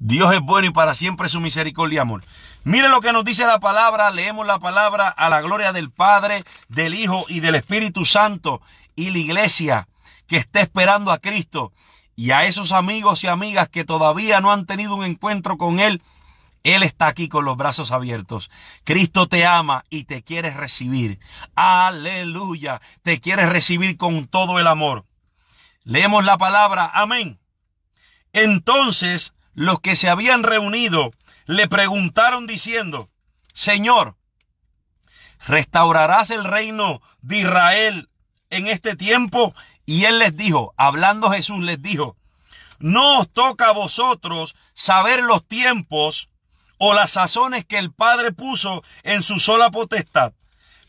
Dios es bueno y para siempre su misericordia y amor. Mire lo que nos dice la palabra. Leemos la palabra a la gloria del Padre, del Hijo y del Espíritu Santo y la iglesia que está esperando a Cristo. Y a esos amigos y amigas que todavía no han tenido un encuentro con Él, Él está aquí con los brazos abiertos. Cristo te ama y te quiere recibir. Aleluya. Te quiere recibir con todo el amor. Leemos la palabra. Amén. Entonces, los que se habían reunido le preguntaron diciendo, Señor, ¿restaurarás el reino de Israel en este tiempo? Y él les dijo, hablando Jesús les dijo, no os toca a vosotros saber los tiempos o las sazones que el Padre puso en su sola potestad,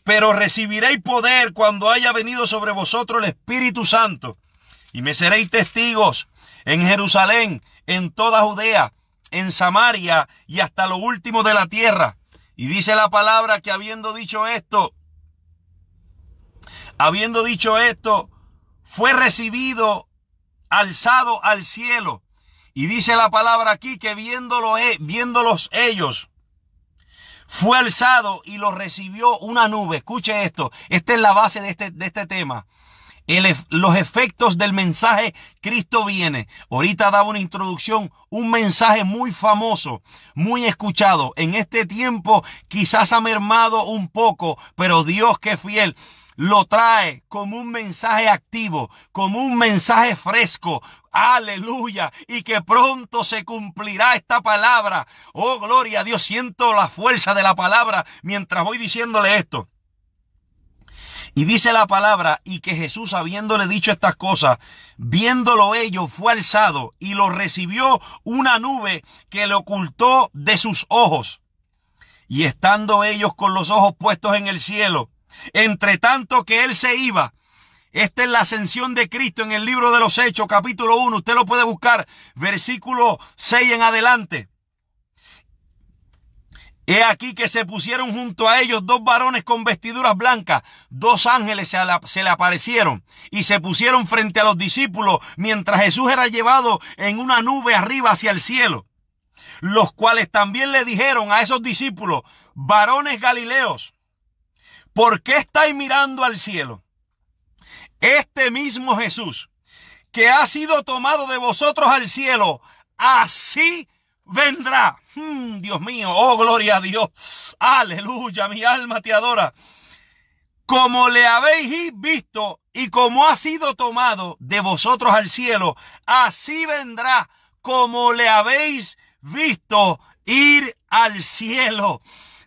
pero recibiréis poder cuando haya venido sobre vosotros el Espíritu Santo y me seréis testigos en Jerusalén en toda Judea, en Samaria y hasta lo último de la tierra. Y dice la palabra que habiendo dicho esto, habiendo dicho esto, fue recibido, alzado al cielo. Y dice la palabra aquí que viéndolo, e, viéndolos ellos, fue alzado y lo recibió una nube. Escuche esto, esta es la base de este, de este tema los efectos del mensaje Cristo viene. Ahorita daba una introducción, un mensaje muy famoso, muy escuchado. En este tiempo quizás ha mermado un poco, pero Dios que fiel lo trae como un mensaje activo, como un mensaje fresco. Aleluya. Y que pronto se cumplirá esta palabra. Oh, gloria a Dios. Siento la fuerza de la palabra mientras voy diciéndole esto. Y dice la palabra, y que Jesús, habiéndole dicho estas cosas, viéndolo ellos, fue alzado y lo recibió una nube que le ocultó de sus ojos. Y estando ellos con los ojos puestos en el cielo, entre tanto que él se iba, esta es la ascensión de Cristo en el libro de los Hechos, capítulo 1. Usted lo puede buscar, versículo 6 en adelante. He aquí que se pusieron junto a ellos dos varones con vestiduras blancas, dos ángeles se, le aparecieron y se pusieron frente a los discípulos mientras Jesús era llevado en una nube arriba hacia el cielo, los cuales también le dijeron a esos discípulos, varones galileos, ¿por qué estáis mirando al cielo? Este mismo Jesús que ha sido tomado de vosotros al cielo, así vendrá. Hmm, Dios mío, oh gloria a Dios. Aleluya, mi alma te adora. Como le habéis visto y como ha sido tomado de vosotros al cielo, así vendrá como le habéis visto ir al cielo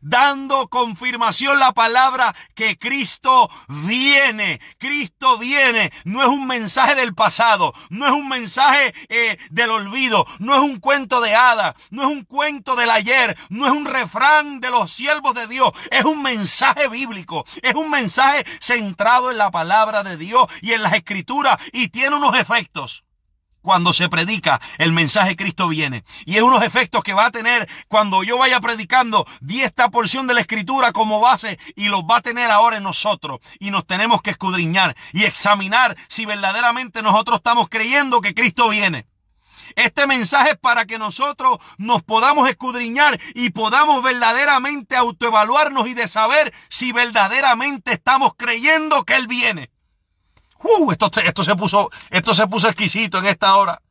dando confirmación la palabra que Cristo viene, Cristo viene, no es un mensaje del pasado, no es un mensaje eh, del olvido, no es un cuento de hadas, no es un cuento del ayer, no es un refrán de los siervos de Dios, es un mensaje bíblico, es un mensaje centrado en la palabra de Dios y en las escrituras y tiene unos efectos cuando se predica el mensaje Cristo viene. Y es unos efectos que va a tener cuando yo vaya predicando, di esta porción de la escritura como base y los va a tener ahora en nosotros. Y nos tenemos que escudriñar y examinar si verdaderamente nosotros estamos creyendo que Cristo viene. Este mensaje es para que nosotros nos podamos escudriñar y podamos verdaderamente autoevaluarnos y de saber si verdaderamente estamos creyendo que Él viene. Uh, esto, se puso, esto se puso exquisito en esta hora.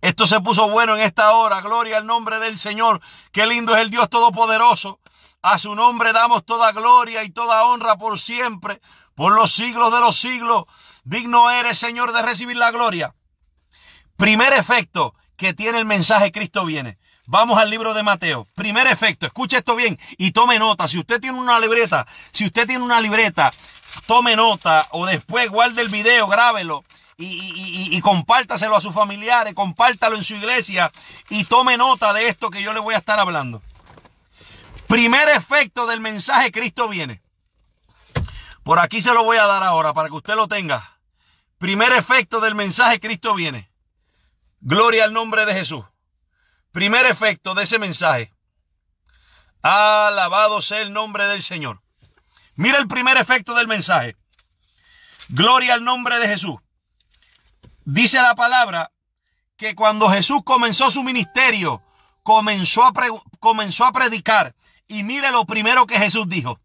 Esto se puso bueno en esta hora. Gloria al nombre del Señor. Qué lindo es el Dios Todopoderoso. A su nombre damos toda gloria y toda honra por siempre, por los siglos de los siglos. Digno eres, Señor, de recibir la gloria. Primer efecto que tiene el mensaje Cristo viene. Vamos al libro de Mateo. Primer efecto, escuche esto bien y tome nota. Si usted tiene una libreta, si usted tiene una libreta tome nota o después guarde el video, grábelo y, compártaselo a sus familiares, compártalo en su iglesia y tome nota de esto que yo le voy a estar hablando. Primer efecto del mensaje Cristo viene. Por aquí se lo voy a dar ahora para que usted lo tenga. Primer efecto del mensaje Cristo viene. Gloria al nombre de Jesús. Primer efecto de ese mensaje. Alabado sea el nombre del Señor. Mira el primer efecto del mensaje. Gloria al nombre de Jesús. Dice la palabra que cuando Jesús comenzó su ministerio, comenzó a, comenzó a predicar. Y mire lo primero que Jesús dijo.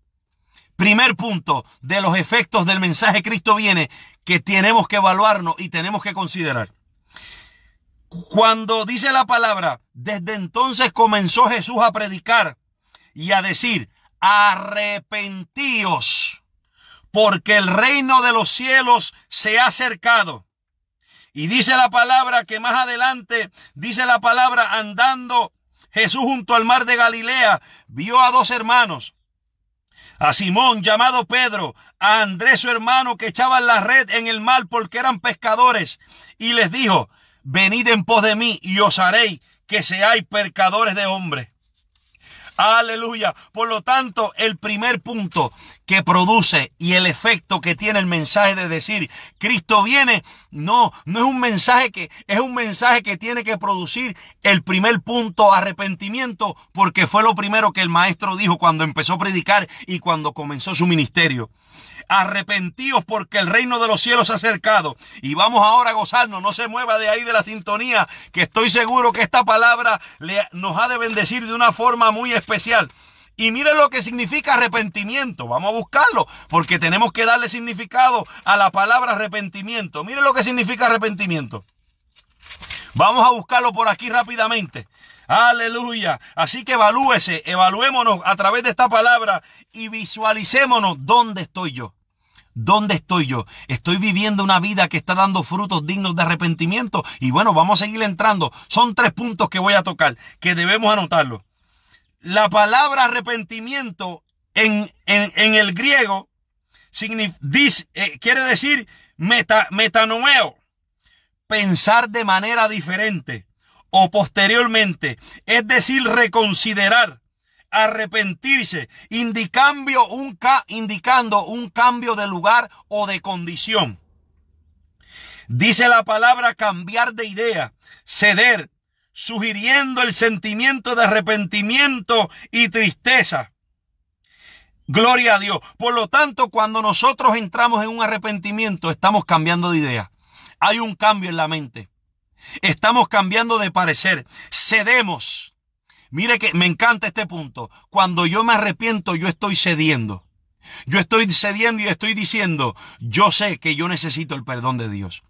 Primer punto de los efectos del mensaje Cristo viene que tenemos que evaluarnos y tenemos que considerar. Cuando dice la palabra, desde entonces comenzó Jesús a predicar y a decir, arrepentíos, porque el reino de los cielos se ha acercado. Y dice la palabra que más adelante, dice la palabra andando Jesús junto al mar de Galilea, vio a dos hermanos, a Simón llamado Pedro, a Andrés su hermano que echaban la red en el mar porque eran pescadores, y les dijo, venid en pos de mí y os haré que seáis pescadores de hombres. Aleluya. Por lo tanto, el primer punto que produce y el efecto que tiene el mensaje de decir Cristo viene, no, no es un mensaje que es un mensaje que tiene que producir el primer punto arrepentimiento porque fue lo primero que el maestro dijo cuando empezó a predicar y cuando comenzó su ministerio. Arrepentidos porque el reino de los cielos ha acercado. Y vamos ahora a gozarnos, no se mueva de ahí de la sintonía, que estoy seguro que esta palabra le, nos ha de bendecir de una forma muy especial. Y miren lo que significa arrepentimiento. Vamos a buscarlo, porque tenemos que darle significado a la palabra arrepentimiento. Miren lo que significa arrepentimiento. Vamos a buscarlo por aquí rápidamente. Aleluya. Así que evalúese, evaluémonos a través de esta palabra y visualicémonos dónde estoy yo. ¿Dónde estoy yo? Estoy viviendo una vida que está dando frutos dignos de arrepentimiento. Y bueno, vamos a seguir entrando. Son tres puntos que voy a tocar, que debemos anotarlo. La palabra arrepentimiento en, en, el griego eh, quiere decir meta, pensar de manera diferente o posteriormente, es decir, reconsiderar, arrepentirse, indicando un, indicando un cambio de lugar o de condición. Dice la palabra cambiar de idea, ceder, sugiriendo el sentimiento de arrepentimiento y tristeza. Gloria a Dios. Por lo tanto, cuando nosotros entramos en un arrepentimiento, estamos cambiando de idea. Hay un cambio en la mente. Estamos cambiando de parecer. Cedemos. Mire que me encanta este punto. Cuando yo me arrepiento, yo estoy cediendo. Yo estoy cediendo y estoy diciendo, yo sé que yo necesito el perdón de Dios.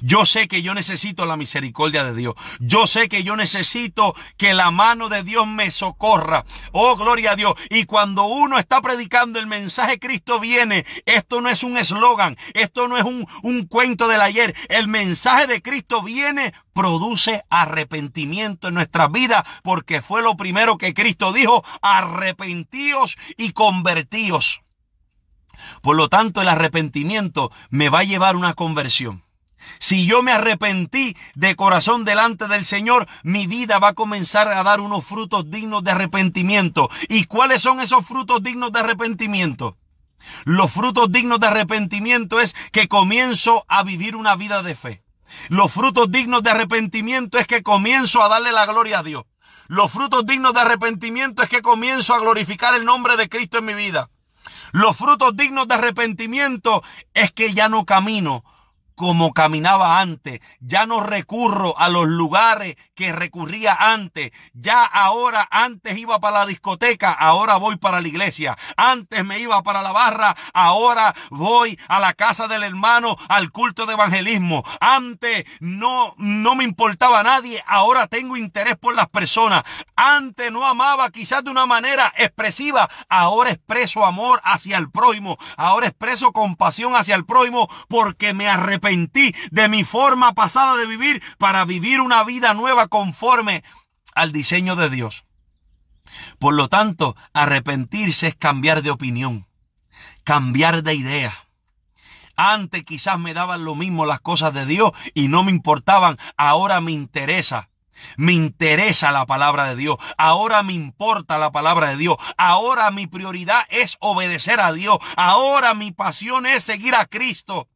Yo sé que yo necesito la misericordia de Dios. Yo sé que yo necesito que la mano de Dios me socorra. Oh, gloria a Dios. Y cuando uno está predicando el mensaje Cristo viene, esto no es un eslogan, esto no es un, un cuento del ayer. El mensaje de Cristo viene produce arrepentimiento en nuestra vida, porque fue lo primero que Cristo dijo, arrepentíos y convertíos. Por lo tanto, el arrepentimiento me va a llevar a una conversión. Si yo me arrepentí de corazón delante del Señor, mi vida va a comenzar a dar unos frutos dignos de arrepentimiento. ¿Y cuáles son esos frutos dignos de arrepentimiento? Los frutos dignos de arrepentimiento es que comienzo a vivir una vida de fe. Los frutos dignos de arrepentimiento es que comienzo a darle la gloria a Dios. Los frutos dignos de arrepentimiento es que comienzo a glorificar el nombre de Cristo en mi vida. Los frutos dignos de arrepentimiento es que ya no camino como caminaba antes. Ya no recurro a los lugares que recurría antes. Ya ahora, antes iba para la discoteca, ahora voy para la iglesia. Antes me iba para la barra, ahora voy a la casa del hermano, al culto de evangelismo. Antes no, no me importaba a nadie, ahora tengo interés por las personas. Antes no amaba quizás de una manera expresiva, ahora expreso amor hacia el prójimo, ahora expreso compasión hacia el prójimo porque me arrepentí de mi forma pasada de vivir para vivir una vida nueva conforme al diseño de Dios. Por lo tanto, arrepentirse es cambiar de opinión, cambiar de idea. Antes quizás me daban lo mismo las cosas de Dios y no me importaban, ahora me interesa. Me interesa la palabra de Dios. Ahora me importa la palabra de Dios. Ahora mi prioridad es obedecer a Dios. Ahora mi pasión es seguir a Cristo.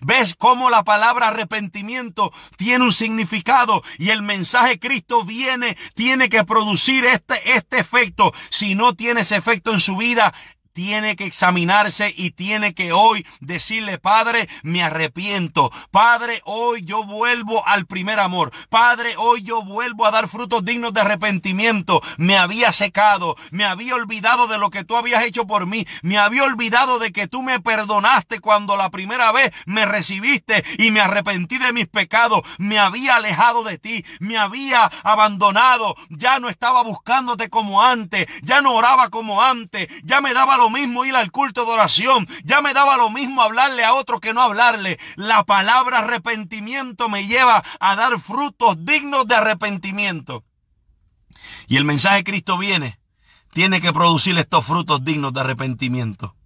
¿Ves cómo la palabra arrepentimiento tiene un significado y el mensaje de Cristo viene, tiene que producir este, este efecto? Si no tiene ese efecto en su vida, tiene que examinarse y tiene que hoy decirle, Padre, me arrepiento. Padre, hoy yo vuelvo al primer amor. Padre, hoy yo vuelvo a dar frutos dignos de arrepentimiento. Me había secado, me había olvidado de lo que tú habías hecho por mí, me había olvidado de que tú me perdonaste cuando la primera vez me recibiste y me arrepentí de mis pecados. Me había alejado de ti, me había abandonado, ya no estaba buscándote como antes, ya no oraba como antes, ya me daba mismo ir al culto de oración, ya me daba lo mismo hablarle a otro que no hablarle. La palabra arrepentimiento me lleva a dar frutos dignos de arrepentimiento. Y el mensaje Cristo viene, tiene que producir estos frutos dignos de arrepentimiento.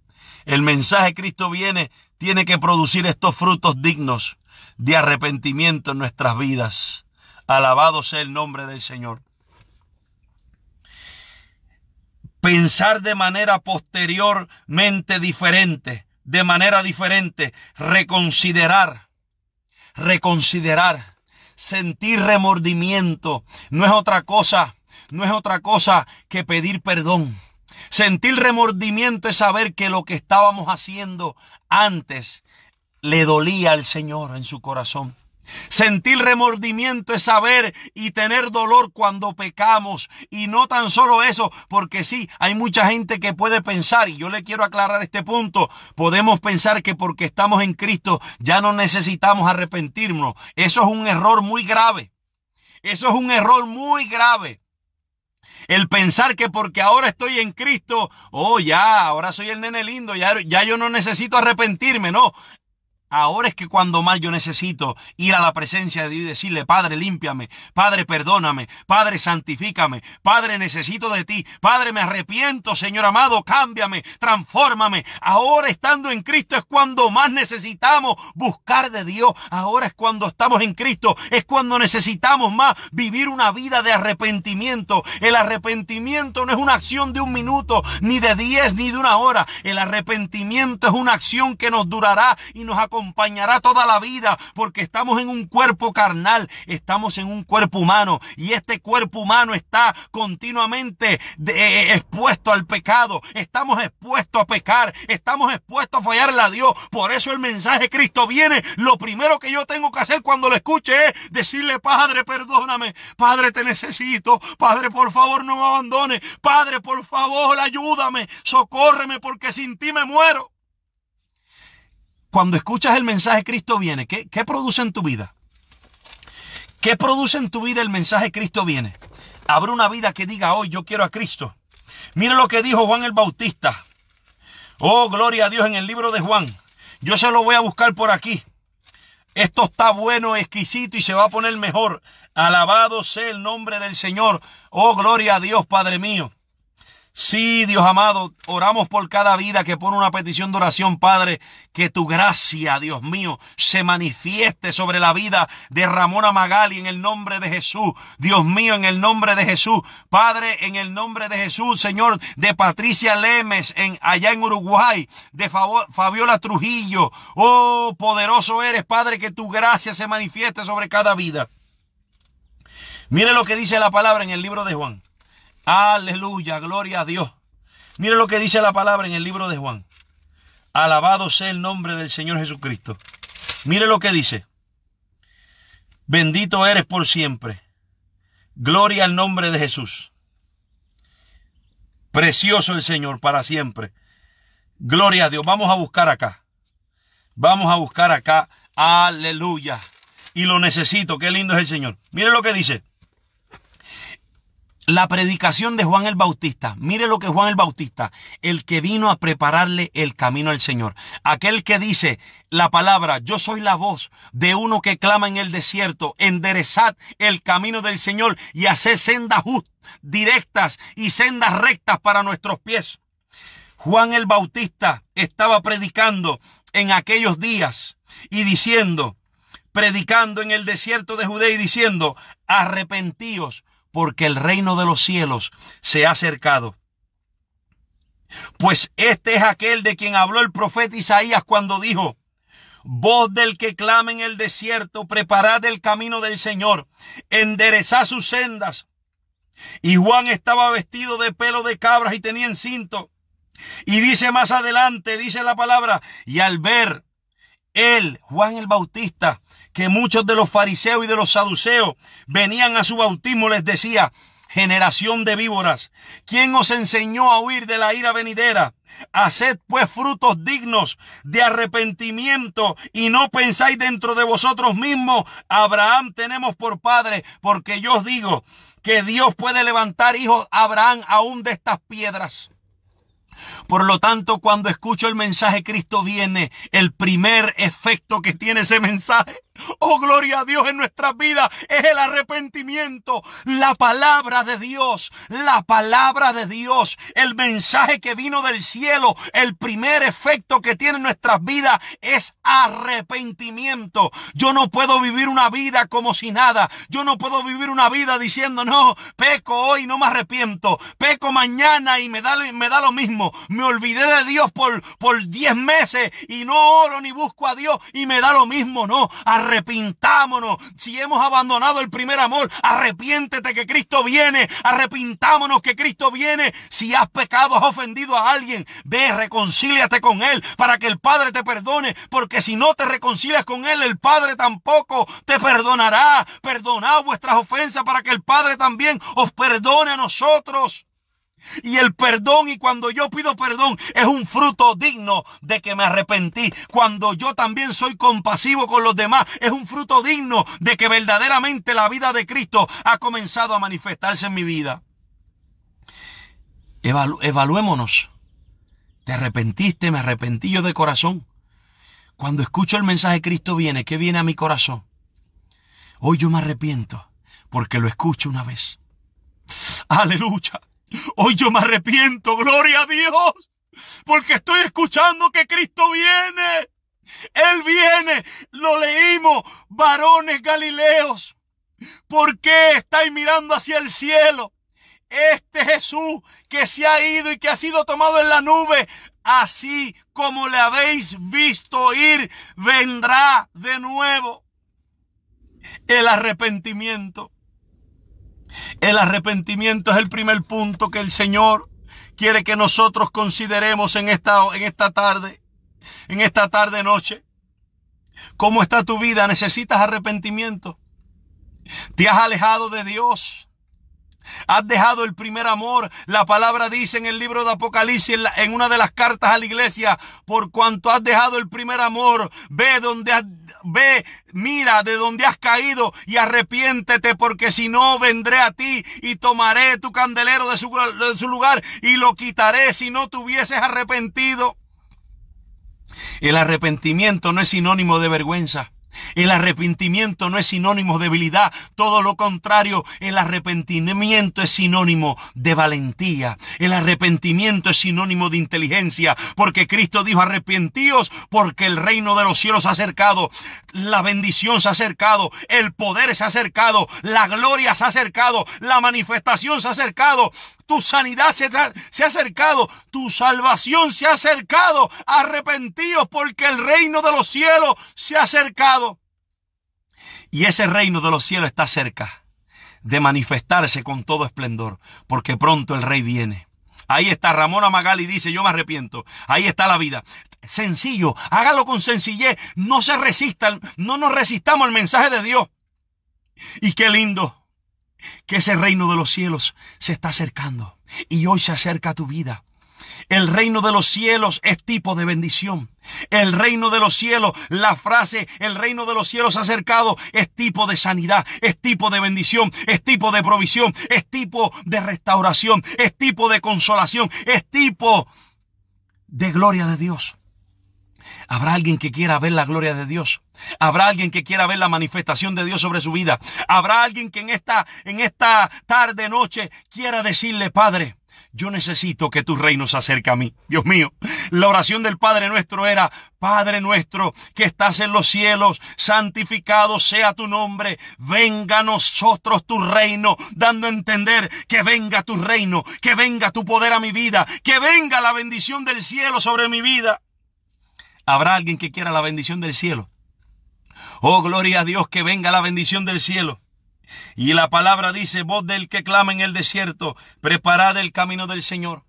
El mensaje Cristo viene, tiene que producir estos frutos dignos de arrepentimiento en nuestras vidas. Alabado sea el nombre del Señor. pensar de manera posteriormente diferente, de manera diferente, reconsiderar, reconsiderar, sentir remordimiento, no es otra cosa, no es otra cosa que pedir perdón. Sentir remordimiento es saber que lo que estábamos haciendo antes le dolía al Señor en su corazón. Sentir remordimiento es saber y tener dolor cuando pecamos. Y no tan solo eso, porque sí, hay mucha gente que puede pensar, y yo le quiero aclarar este punto, podemos pensar que porque estamos en Cristo ya no necesitamos arrepentirnos. Eso es un error muy grave. Eso es un error muy grave. El pensar que porque ahora estoy en Cristo, oh ya, ahora soy el nene lindo, ya, ya yo no necesito arrepentirme, no. Ahora es que cuando más yo necesito ir a la presencia de Dios y decirle, Padre, límpiame, Padre, perdóname, Padre, santifícame, Padre, necesito de ti, Padre, me arrepiento, Señor amado, cámbiame, transfórmame. Ahora estando en Cristo es cuando más necesitamos buscar de Dios. Ahora es cuando estamos en Cristo, es cuando necesitamos más vivir una vida de arrepentimiento. El arrepentimiento no es una acción de un minuto, ni de diez, ni de una hora. El arrepentimiento es una acción que nos durará y nos acompañará acompañará toda la vida, porque estamos en un cuerpo carnal, estamos en un cuerpo humano, y este cuerpo humano está continuamente eh, eh, expuesto al pecado, estamos expuestos a pecar, estamos expuestos a fallarle a Dios. Por eso el mensaje de Cristo viene. Lo primero que yo tengo que hacer cuando lo escuche es decirle, Padre, perdóname, Padre, te necesito, Padre, por favor, no me abandones, Padre, por favor, ayúdame, socórreme, porque sin ti me muero cuando escuchas el mensaje Cristo viene, ¿qué, produce en tu vida? ¿Qué produce en tu vida el mensaje Cristo viene? Habrá una vida que diga hoy yo quiero a Cristo. Mira lo que dijo Juan el Bautista. Oh, gloria a Dios en el libro de Juan. Yo se lo voy a buscar por aquí. Esto está bueno, exquisito y se va a poner mejor. Alabado sea el nombre del Señor. Oh, gloria a Dios, Padre mío. Sí, Dios amado, oramos por cada vida que pone una petición de oración, Padre, que tu gracia, Dios mío, se manifieste sobre la vida de Ramona Magali en el nombre de Jesús. Dios mío, en el nombre de Jesús. Padre, en el nombre de Jesús, Señor, de Patricia Lemes en, allá en Uruguay, de Fabiola Trujillo. Oh, poderoso eres, Padre, que tu gracia se manifieste sobre cada vida. Mire lo que dice la palabra en el libro de Juan. Aleluya, gloria a Dios. Mire lo que dice la palabra en el libro de Juan. Alabado sea el nombre del Señor Jesucristo. Mire lo que dice. Bendito eres por siempre. Gloria al nombre de Jesús. Precioso el Señor para siempre. Gloria a Dios. Vamos a buscar acá. Vamos a buscar acá. Aleluya. Y lo necesito. Qué lindo es el Señor. Mire lo que dice la predicación de Juan el Bautista. Mire lo que Juan el Bautista, el que vino a prepararle el camino al Señor. Aquel que dice la palabra, yo soy la voz de uno que clama en el desierto, enderezad el camino del Señor y haced sendas justas, directas y sendas rectas para nuestros pies. Juan el Bautista estaba predicando en aquellos días y diciendo, predicando en el desierto de Judea y diciendo, arrepentíos porque el reino de los cielos se ha acercado. Pues este es aquel de quien habló el profeta Isaías cuando dijo, Voz del que clama en el desierto, preparad el camino del Señor, enderezad sus sendas. Y Juan estaba vestido de pelo de cabras y tenía encinto. cinto. Y dice más adelante, dice la palabra, y al ver él, Juan el Bautista, que muchos de los fariseos y de los saduceos venían a su bautismo, les decía, generación de víboras, ¿quién os enseñó a huir de la ira venidera? Haced pues frutos dignos de arrepentimiento y no pensáis dentro de vosotros mismos, Abraham tenemos por padre, porque yo os digo que Dios puede levantar hijos a Abraham aún de estas piedras. Por lo tanto, cuando escucho el mensaje Cristo viene, el primer efecto que tiene ese mensaje Oh, gloria a Dios en nuestras vidas es el arrepentimiento, la palabra de Dios, la palabra de Dios, el mensaje que vino del cielo, el primer efecto que tiene en nuestras vidas es arrepentimiento. Yo no puedo vivir una vida como si nada. Yo no puedo vivir una vida diciendo, no, peco hoy, no me arrepiento. Peco mañana y me da, lo mismo. Me olvidé de Dios por, por 10 meses y no oro ni busco a Dios y me da lo mismo. No, arrepentimiento arrepintámonos. Si hemos abandonado el primer amor, arrepiéntete que Cristo viene, arrepintámonos que Cristo viene. Si has pecado, has ofendido a alguien, ve, reconcíliate con Él para que el Padre te perdone, porque si no te reconcilias con Él, el Padre tampoco te perdonará. Perdonad vuestras ofensas para que el Padre también os perdone a nosotros. Y el perdón, y cuando yo pido perdón, es un fruto digno de que me arrepentí. Cuando yo también soy compasivo con los demás, es un fruto digno de que verdaderamente la vida de Cristo ha comenzado a manifestarse en mi vida. evaluémonos. Te arrepentiste, me arrepentí yo de corazón. Cuando escucho el mensaje de Cristo viene, ¿qué viene a mi corazón? Hoy yo me arrepiento porque lo escucho una vez. Aleluya. Hoy yo me arrepiento, gloria a Dios, porque estoy escuchando que Cristo viene. Él viene, lo leímos, varones galileos. ¿Por qué estáis mirando hacia el cielo? Este Jesús que se ha ido y que ha sido tomado en la nube, así como le habéis visto ir, vendrá de nuevo. El arrepentimiento el arrepentimiento es el primer punto que el Señor quiere que nosotros consideremos en esta, en esta tarde, en esta tarde noche. ¿Cómo está tu vida? ¿Necesitas arrepentimiento? ¿Te has alejado de Dios? Has dejado el primer amor. La palabra dice en el libro de Apocalipsis, en, una de las cartas a la iglesia, por cuanto has dejado el primer amor, ve donde ve, mira de donde has caído y arrepiéntete, porque si no vendré a ti y tomaré tu candelero de su, de su lugar y lo quitaré si no te hubieses arrepentido. El arrepentimiento no es sinónimo de vergüenza. El arrepentimiento no es sinónimo de debilidad, todo lo contrario, el arrepentimiento es sinónimo de valentía, el arrepentimiento es sinónimo de inteligencia, porque Cristo dijo arrepentíos porque el reino de los cielos se ha acercado, la bendición se ha acercado, el poder se ha acercado, la gloria se ha acercado, la manifestación se ha acercado, tu sanidad se, se ha acercado, tu salvación se ha acercado, arrepentíos porque el reino de los cielos se ha acercado. Y ese reino de los cielos está cerca de manifestarse con todo esplendor, porque pronto el rey viene. Ahí está Ramona Magali dice, yo me arrepiento. Ahí está la vida. Sencillo, hágalo con sencillez. No se resistan, no nos resistamos al mensaje de Dios. Y qué lindo que ese reino de los cielos se está acercando. Y hoy se acerca a tu vida. El reino de los cielos es tipo de bendición. El reino de los cielos, la frase, el reino de los cielos acercado, es tipo de sanidad, es tipo de bendición, es tipo de provisión, es tipo de restauración, es tipo de consolación, es tipo de gloria de Dios. Habrá alguien que quiera ver la gloria de Dios. Habrá alguien que quiera ver la manifestación de Dios sobre su vida. Habrá alguien que en esta, en esta tarde, noche, quiera decirle, Padre, yo necesito que tu reino se acerque a mí. Dios mío, la oración del Padre nuestro era, Padre nuestro que estás en los cielos, santificado sea tu nombre, venga a nosotros tu reino, dando a entender que venga tu reino, que venga tu poder a mi vida, que venga la bendición del cielo sobre mi vida. ¿Habrá alguien que quiera la bendición del cielo? Oh, gloria a Dios que venga la bendición del cielo. Y la palabra dice, voz del que clama en el desierto, preparad el camino del Señor.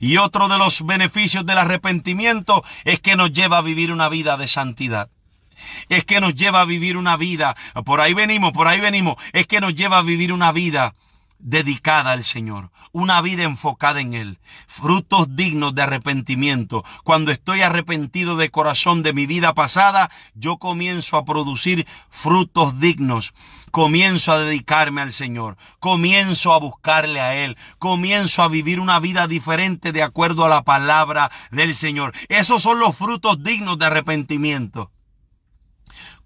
Y otro de los beneficios del arrepentimiento es que nos lleva a vivir una vida de santidad. Es que nos lleva a vivir una vida, por ahí venimos, por ahí venimos, es que nos lleva a vivir una vida dedicada al Señor, una vida enfocada en Él, frutos dignos de arrepentimiento. Cuando estoy arrepentido de corazón de mi vida pasada, yo comienzo a producir frutos dignos, comienzo a dedicarme al Señor, comienzo a buscarle a Él, comienzo a vivir una vida diferente de acuerdo a la palabra del Señor. Esos son los frutos dignos de arrepentimiento.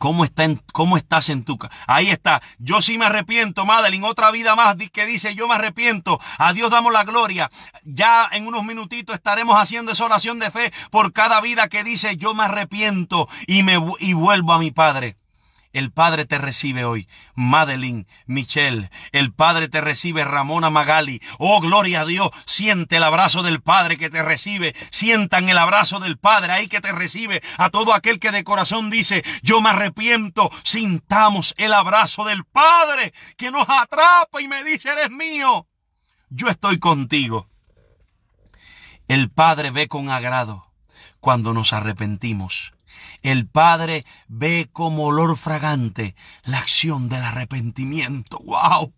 ¿Cómo, está ¿Cómo estás en tu casa? Ahí está. Yo sí me arrepiento, Madeline. Otra vida más que dice, yo me arrepiento. A Dios damos la gloria. Ya en unos minutitos estaremos haciendo esa oración de fe por cada vida que dice, yo me arrepiento y, me, y vuelvo a mi Padre. El Padre te recibe hoy. Madeline, Michelle, el Padre te recibe. Ramona Magali. Oh, gloria a Dios. Siente el abrazo del Padre que te recibe. Sientan el abrazo del Padre ahí que te recibe. A todo aquel que de corazón dice, yo me arrepiento. Sintamos el abrazo del Padre que nos atrapa y me dice, eres mío. Yo estoy contigo. El Padre ve con agrado cuando nos arrepentimos el Padre ve como olor fragante la acción del arrepentimiento. ¡Wow!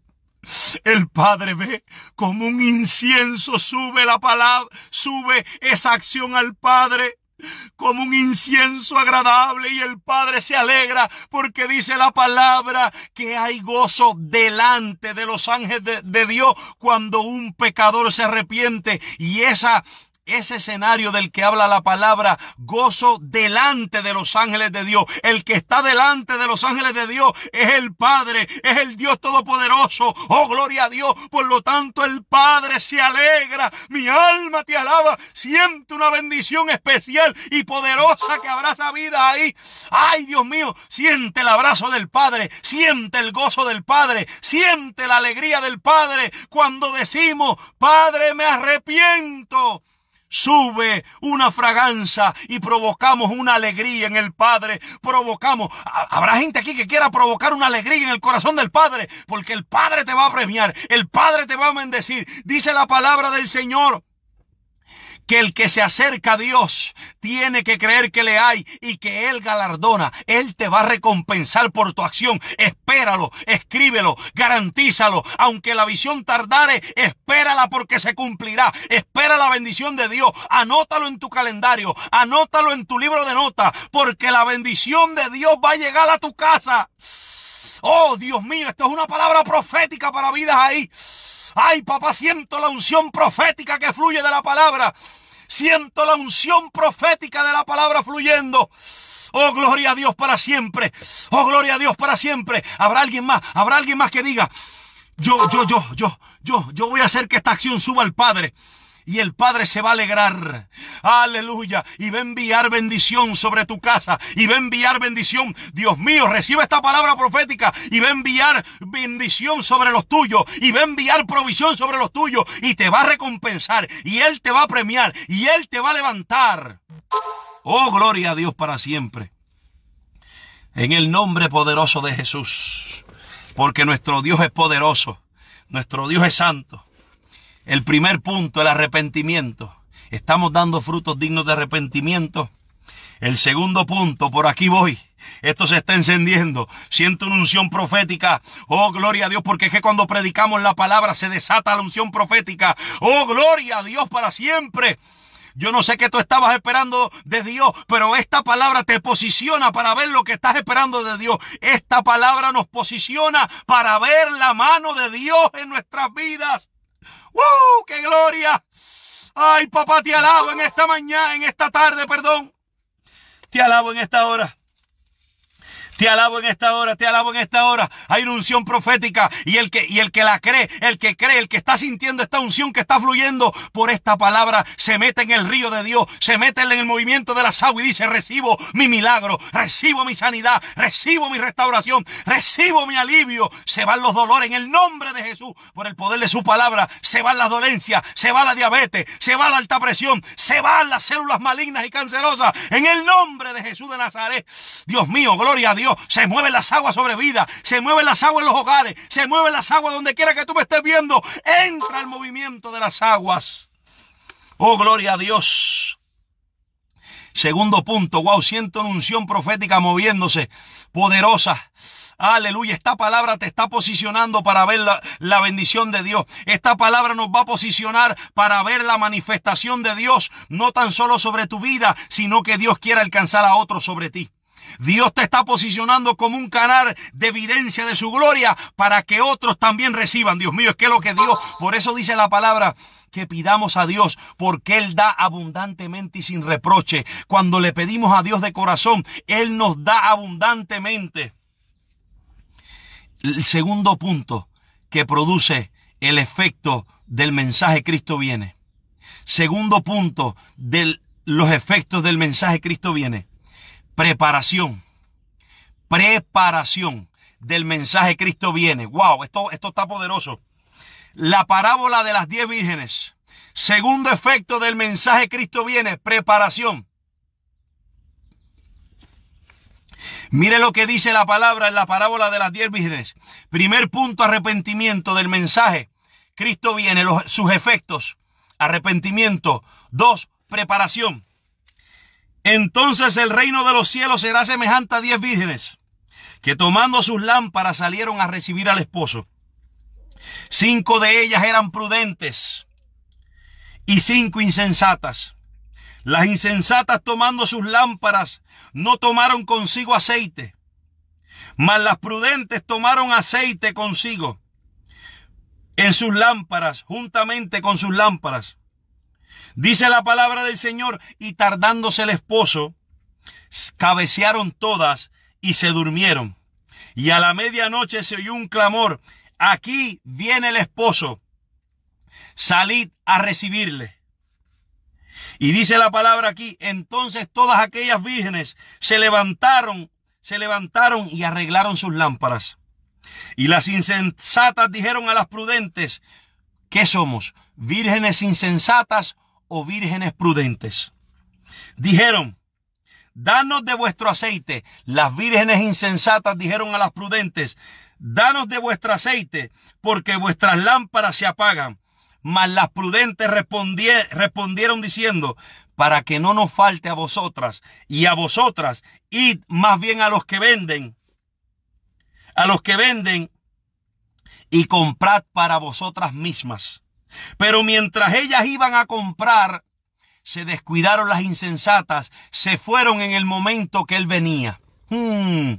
El Padre ve como un incienso sube la palabra, sube esa acción al Padre como un incienso agradable y el Padre se alegra porque dice la palabra que hay gozo delante de los ángeles de, de Dios cuando un pecador se arrepiente y esa ese escenario del que habla la palabra, gozo delante de los ángeles de Dios. El que está delante de los ángeles de Dios es el Padre, es el Dios Todopoderoso. Oh, gloria a Dios. Por lo tanto, el Padre se alegra. Mi alma te alaba. Siente una bendición especial y poderosa que abraza vida ahí. Ay, Dios mío, siente el abrazo del Padre, siente el gozo del Padre, siente la alegría del Padre cuando decimos, Padre, me arrepiento sube una fraganza y provocamos una alegría en el Padre. Provocamos. Habrá gente aquí que quiera provocar una alegría en el corazón del Padre, porque el Padre te va a premiar, el Padre te va a bendecir. Dice la palabra del Señor que el que se acerca a Dios tiene que creer que le hay y que Él galardona. Él te va a recompensar por tu acción. Espéralo, escríbelo, garantízalo. Aunque la visión tardare, espérala porque se cumplirá. Espera la bendición de Dios. Anótalo en tu calendario, anótalo en tu libro de notas, porque la bendición de Dios va a llegar a tu casa. Oh, Dios mío, esto es una palabra profética para vidas ahí. Ay, papá, siento la unción profética que fluye de la palabra. Siento la unción profética de la palabra fluyendo. Oh, gloria a Dios para siempre. Oh, gloria a Dios para siempre. Habrá alguien más, habrá alguien más que diga, yo, yo, yo, yo, yo, yo voy a hacer que esta acción suba al Padre y el Padre se va a alegrar. Aleluya. Y va a enviar bendición sobre tu casa. Y va a enviar bendición. Dios mío, recibe esta palabra profética. Y va a enviar bendición sobre los tuyos. Y va a enviar provisión sobre los tuyos. Y te va a recompensar. Y Él te va a premiar. Y Él te va a levantar. Oh, gloria a Dios para siempre. En el nombre poderoso de Jesús. Porque nuestro Dios es poderoso. Nuestro Dios es santo. El primer punto, el arrepentimiento. Estamos dando frutos dignos de arrepentimiento. El segundo punto, por aquí voy. Esto se está encendiendo. Siento una unción profética. Oh, gloria a Dios, porque es que cuando predicamos la palabra se desata la unción profética. Oh, gloria a Dios para siempre. Yo no sé qué tú estabas esperando de Dios, pero esta palabra te posiciona para ver lo que estás esperando de Dios. Esta palabra nos posiciona para ver la mano de Dios en nuestras vidas. ¡Uh! ¡Qué gloria! Ay, papá, te alabo en esta mañana, en esta tarde, perdón. Te alabo en esta hora. Te alabo en esta hora, te alabo en esta hora. Hay una unción profética y el que, y el que la cree, el que cree, el que está sintiendo esta unción que está fluyendo por esta palabra, se mete en el río de Dios, se mete en el movimiento de la aguas y dice, recibo mi milagro, recibo mi sanidad, recibo mi restauración, recibo mi alivio. Se van los dolores en el nombre de Jesús, por el poder de su palabra, se van las dolencias, se va la diabetes, se va la alta presión, se van las células malignas y cancerosas en el nombre de Jesús de Nazaret. Dios mío, gloria a Dios se mueven las aguas sobre vida, se mueven las aguas en los hogares, se mueven las aguas donde quiera que tú me estés viendo. Entra el movimiento de las aguas. Oh, gloria a Dios. Segundo punto, wow, siento una unción profética moviéndose, poderosa. Aleluya, esta palabra te está posicionando para ver la, bendición de Dios. Esta palabra nos va a posicionar para ver la manifestación de Dios, no tan solo sobre tu vida, sino que Dios quiera alcanzar a otros sobre ti. Dios te está posicionando como un canal de evidencia de su gloria para que otros también reciban. Dios mío, es que lo que Dios, por eso dice la palabra, que pidamos a Dios, porque Él da abundantemente y sin reproche. Cuando le pedimos a Dios de corazón, Él nos da abundantemente. El segundo punto que produce el efecto del mensaje Cristo viene. Segundo punto de los efectos del mensaje Cristo viene. Preparación. Preparación del mensaje Cristo viene. Wow, esto, esto está poderoso. La parábola de las diez vírgenes. Segundo efecto del mensaje Cristo viene, preparación. Mire lo que dice la palabra en la parábola de las diez vírgenes. Primer punto, arrepentimiento del mensaje. Cristo viene, sus efectos. Arrepentimiento. Dos, preparación. Entonces el reino de los cielos será semejante a diez vírgenes que tomando sus lámparas salieron a recibir al esposo. Cinco de ellas eran prudentes y cinco insensatas. Las insensatas tomando sus lámparas no tomaron consigo aceite, mas las prudentes tomaron aceite consigo en sus lámparas, juntamente con sus lámparas. Dice la palabra del Señor, y tardándose el esposo, cabecearon todas y se durmieron. Y a la medianoche se oyó un clamor, aquí viene el esposo, salid a recibirle. Y dice la palabra aquí, entonces todas aquellas vírgenes se levantaron, se levantaron y arreglaron sus lámparas. Y las insensatas dijeron a las prudentes, ¿qué somos? ¿Vírgenes insensatas o vírgenes prudentes. Dijeron, danos de vuestro aceite. Las vírgenes insensatas dijeron a las prudentes, danos de vuestro aceite, porque vuestras lámparas se apagan. Mas las prudentes respondieron diciendo, para que no nos falte a vosotras y a vosotras, id más bien a los que venden, a los que venden y comprad para vosotras mismas. Pero mientras ellas iban a comprar, se descuidaron las insensatas, se fueron en el momento que él venía. Hmm.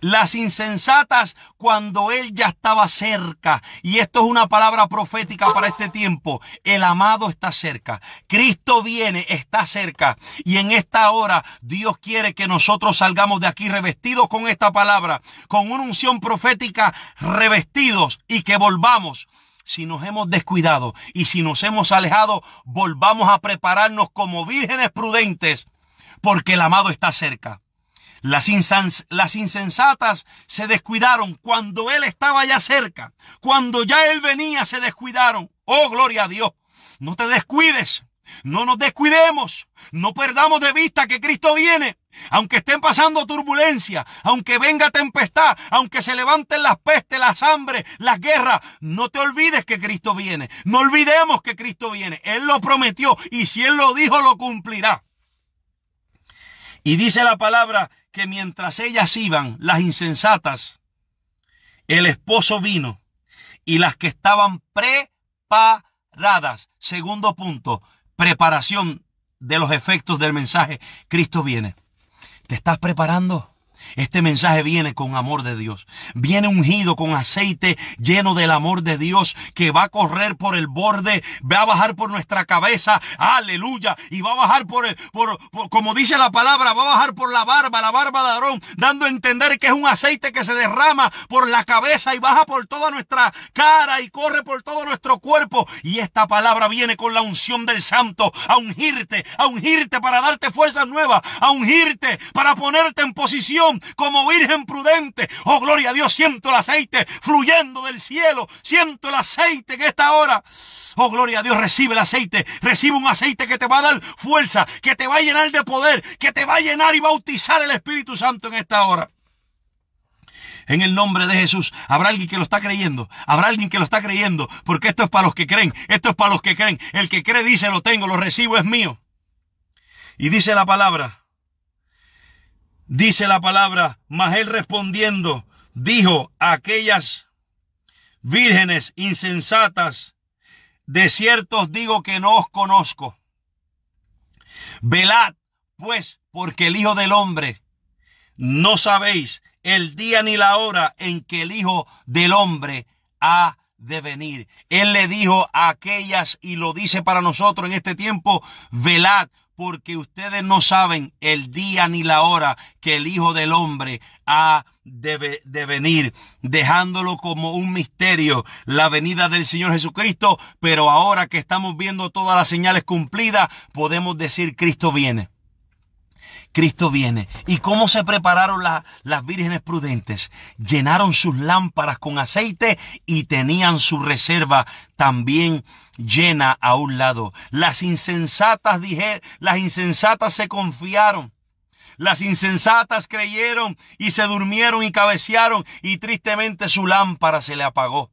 Las insensatas cuando él ya estaba cerca, y esto es una palabra profética para este tiempo, el amado está cerca, Cristo viene, está cerca, y en esta hora Dios quiere que nosotros salgamos de aquí revestidos con esta palabra, con una unción profética revestidos y que volvamos si nos hemos descuidado y si nos hemos alejado, volvamos a prepararnos como vírgenes prudentes, porque el amado está cerca. Las, las, insensatas se descuidaron cuando Él estaba ya cerca. Cuando ya Él venía se descuidaron. Oh, gloria a Dios. No te descuides. No nos descuidemos. No perdamos de vista que Cristo viene. Aunque estén pasando turbulencia, aunque venga tempestad, aunque se levanten las pestes, las hambres, las guerras, no te olvides que Cristo viene. No olvidemos que Cristo viene. Él lo prometió y si Él lo dijo, lo cumplirá. Y dice la palabra que mientras ellas iban, las insensatas, el esposo vino y las que estaban preparadas. Segundo punto, preparación de los efectos del mensaje. Cristo viene. ¿Te estás preparando? Este mensaje viene con amor de Dios. Viene ungido con aceite lleno del amor de Dios que va a correr por el borde, va a bajar por nuestra cabeza. Aleluya. Y va a bajar por, el, por, como dice la palabra, va a bajar por la barba, la barba de Aarón, dando a entender que es un aceite que se derrama por la cabeza y baja por toda nuestra cara y corre por todo nuestro cuerpo. Y esta palabra viene con la unción del santo a ungirte, a ungirte para darte fuerza nueva a ungirte para ponerte en posición como virgen prudente. Oh, gloria a Dios, siento el aceite fluyendo del cielo. Siento el aceite en esta hora. Oh, gloria a Dios, recibe el aceite. Recibe un aceite que te va a dar fuerza, que te va a llenar de poder, que te va a llenar y bautizar el Espíritu Santo en esta hora. En el nombre de Jesús, habrá alguien que lo está creyendo. Habrá alguien que lo está creyendo. Porque esto es para los que creen. Esto es para los que creen. El que cree dice lo tengo, lo recibo es mío. Y dice la palabra. Dice la palabra, mas él respondiendo dijo a aquellas vírgenes insensatas, de cierto os digo que no os conozco. Velad, pues, porque el Hijo del Hombre no sabéis el día ni la hora en que el Hijo del Hombre ha de venir. Él le dijo a aquellas, y lo dice para nosotros en este tiempo, velad, porque ustedes no saben el día ni la hora que el Hijo del Hombre ha de, de, venir, dejándolo como un misterio, la venida del Señor Jesucristo, pero ahora que estamos viendo todas las señales cumplidas, podemos decir Cristo viene. Cristo viene. ¿Y cómo se prepararon las vírgenes prudentes? Llenaron sus lámparas con aceite y tenían su reserva también llena a un lado. Las insensatas dije, las insensatas se confiaron. Las insensatas creyeron y se durmieron y cabecearon y tristemente su lámpara se le apagó.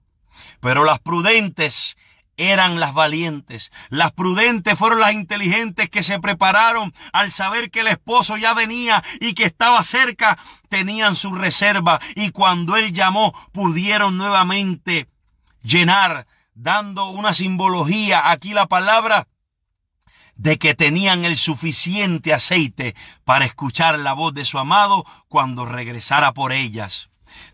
Pero las prudentes eran las valientes, las prudentes fueron las inteligentes que se prepararon al saber que el esposo ya venía y que estaba cerca, tenían su reserva y cuando él llamó pudieron nuevamente llenar, dando una simbología, aquí la palabra, de que tenían el suficiente aceite para escuchar la voz de su amado cuando regresara por ellas.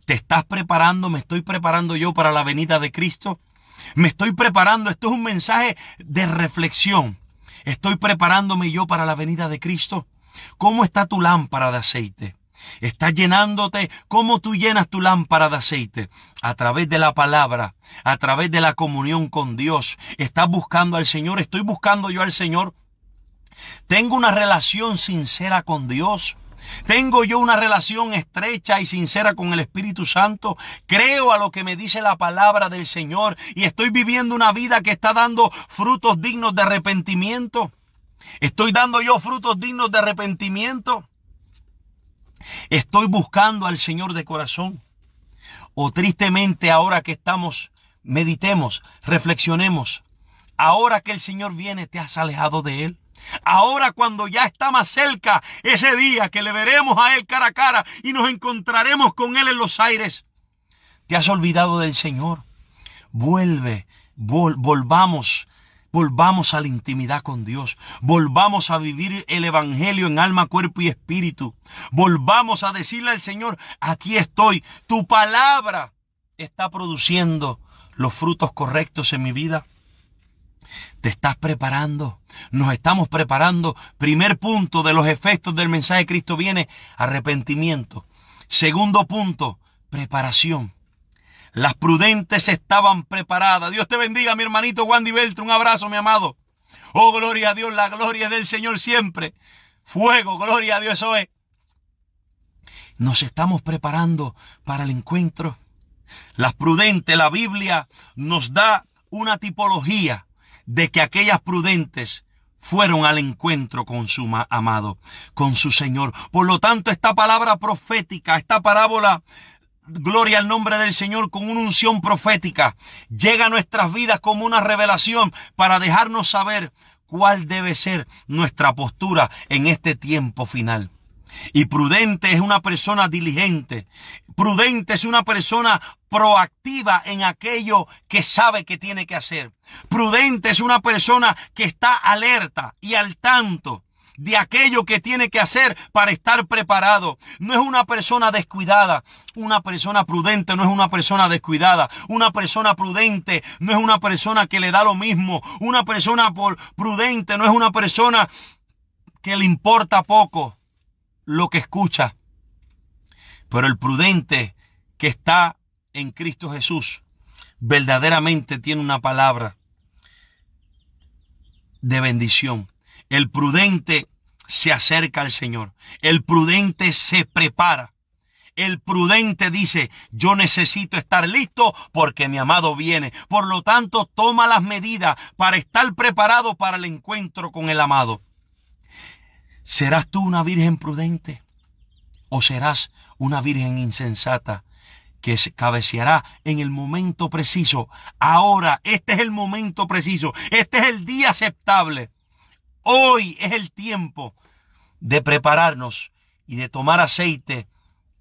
¿Te estás preparando? ¿Me estoy preparando yo para la venida de Cristo? Me estoy preparando. Esto es un mensaje de reflexión. Estoy preparándome yo para la venida de Cristo. ¿Cómo está tu lámpara de aceite? Estás llenándote. ¿Cómo tú llenas tu lámpara de aceite? A través de la palabra, a través de la comunión con Dios. Estás buscando al Señor. Estoy buscando yo al Señor. Tengo una relación sincera con Dios. Tengo yo una relación estrecha y sincera con el Espíritu Santo. Creo a lo que me dice la palabra del Señor y estoy viviendo una vida que está dando frutos dignos de arrepentimiento. Estoy dando yo frutos dignos de arrepentimiento. Estoy buscando al Señor de corazón. O tristemente ahora que estamos, meditemos, reflexionemos. Ahora que el Señor viene, te has alejado de Él. Ahora cuando ya está más cerca ese día que le veremos a Él cara a cara y nos encontraremos con Él en los aires, te has olvidado del Señor. Vuelve, volvamos. Volvamos a la intimidad con Dios. Volvamos a vivir el Evangelio en alma, cuerpo y espíritu. Volvamos a decirle al Señor, aquí estoy. Tu palabra está produciendo los frutos correctos en mi vida. Te estás preparando. Nos estamos preparando. Primer punto de los efectos del mensaje de Cristo viene arrepentimiento. Segundo punto, preparación. Las prudentes estaban preparadas. Dios te bendiga, mi hermanito Juan Di Un abrazo, mi amado. Oh, gloria a Dios, la gloria del Señor siempre. Fuego, gloria a Dios, eso es. Nos estamos preparando para el encuentro. Las prudentes, la Biblia nos da una tipología de que aquellas prudentes fueron al encuentro con su amado, con su Señor. Por lo tanto, esta palabra profética, esta parábola, gloria al nombre del Señor, con una unción profética, llega a nuestras vidas como una revelación para dejarnos saber cuál debe ser nuestra postura en este tiempo final. Y prudente es una persona diligente. Prudente es una persona proactiva en aquello que sabe que tiene que hacer. Prudente es una persona que está alerta y al tanto de aquello que tiene que hacer para estar preparado. No es una persona descuidada. Una persona prudente no es una persona descuidada. Una persona prudente no es una persona que le da lo mismo. Una persona prudente no es una persona que le importa poco lo que escucha. Pero el prudente que está en Cristo Jesús verdaderamente tiene una palabra de bendición. El prudente se acerca al Señor. El prudente se prepara. El prudente dice, yo necesito estar listo porque mi amado viene. Por lo tanto, toma las medidas para estar preparado para el encuentro con el amado. ¿Serás tú una virgen prudente o serás una virgen insensata que cabeceará en el momento preciso? Ahora, este es el momento preciso, este es el día aceptable. Hoy es el tiempo de prepararnos y de tomar aceite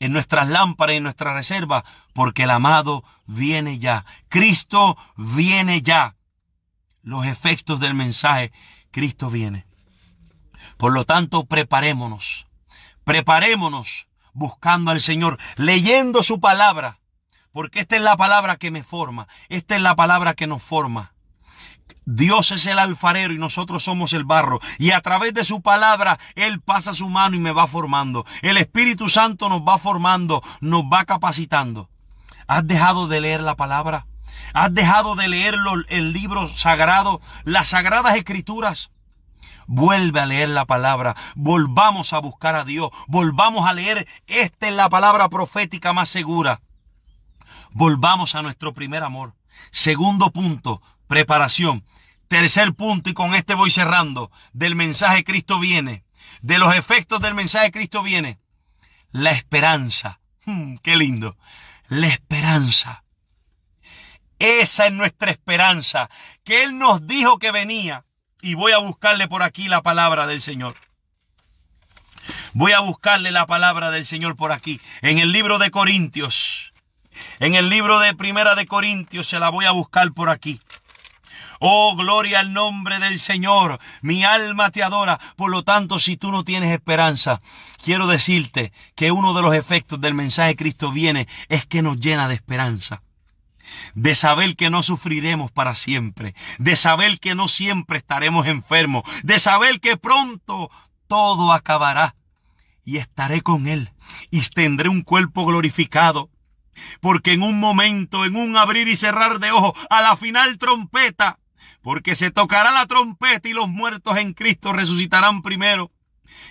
en nuestras lámparas y en nuestras reservas, porque el amado viene ya. Cristo viene ya. Los efectos del mensaje, Cristo viene. Por lo tanto, preparémonos. Preparémonos buscando al Señor, leyendo su palabra. Porque esta es la palabra que me forma. Esta es la palabra que nos forma. Dios es el alfarero y nosotros somos el barro. Y a través de su palabra, Él pasa su mano y me va formando. El Espíritu Santo nos va formando, nos va capacitando. ¿Has dejado de leer la palabra? ¿Has dejado de leer el libro sagrado, las sagradas escrituras? Vuelve a leer la palabra, volvamos a buscar a Dios, volvamos a leer, esta es la palabra profética más segura. Volvamos a nuestro primer amor. Segundo punto, preparación. Tercer punto, y con este voy cerrando, del mensaje Cristo viene, de los efectos del mensaje Cristo viene, la esperanza. Hmm, qué lindo. La esperanza. Esa es nuestra esperanza, que Él nos dijo que venía y voy a buscarle por aquí la palabra del Señor. Voy a buscarle la palabra del Señor por aquí. En el libro de Corintios. En el libro de Primera de Corintios se la voy a buscar por aquí. Oh, gloria al nombre del Señor. Mi alma te adora. Por lo tanto, si tú no tienes esperanza, quiero decirte que uno de los efectos del mensaje de Cristo viene es que nos llena de esperanza de saber que no sufriremos para siempre, de saber que no siempre estaremos enfermos, de saber que pronto todo acabará y estaré con Él y tendré un cuerpo glorificado. Porque en un momento, en un abrir y cerrar de ojos, a la final trompeta, porque se tocará la trompeta y los muertos en Cristo resucitarán primero.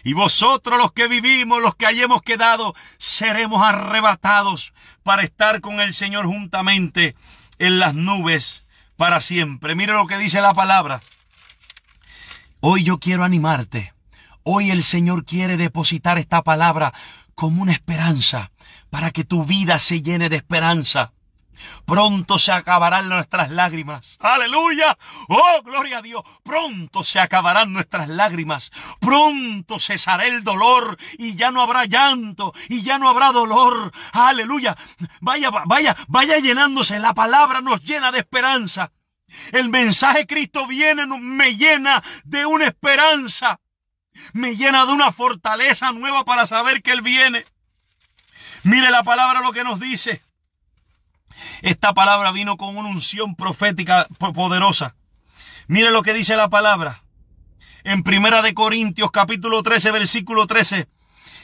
Y vosotros los que vivimos, los que hayamos quedado, seremos arrebatados para estar con el Señor juntamente en las nubes para siempre. Mire lo que dice la palabra. Hoy yo quiero animarte. Hoy el Señor quiere depositar esta palabra como una esperanza para que tu vida se llene de esperanza. Pronto se acabarán nuestras lágrimas. Aleluya. Oh, gloria a Dios. Pronto se acabarán nuestras lágrimas. Pronto cesará el dolor y ya no habrá llanto y ya no habrá dolor. Aleluya. Vaya, vaya, vaya llenándose. La palabra nos llena de esperanza. El mensaje de Cristo viene, me llena de una esperanza. Me llena de una fortaleza nueva para saber que Él viene. Mire la palabra lo que nos dice. Esta palabra vino con una unción profética poderosa. Mire lo que dice la palabra. En Primera de Corintios capítulo 13 versículo 13.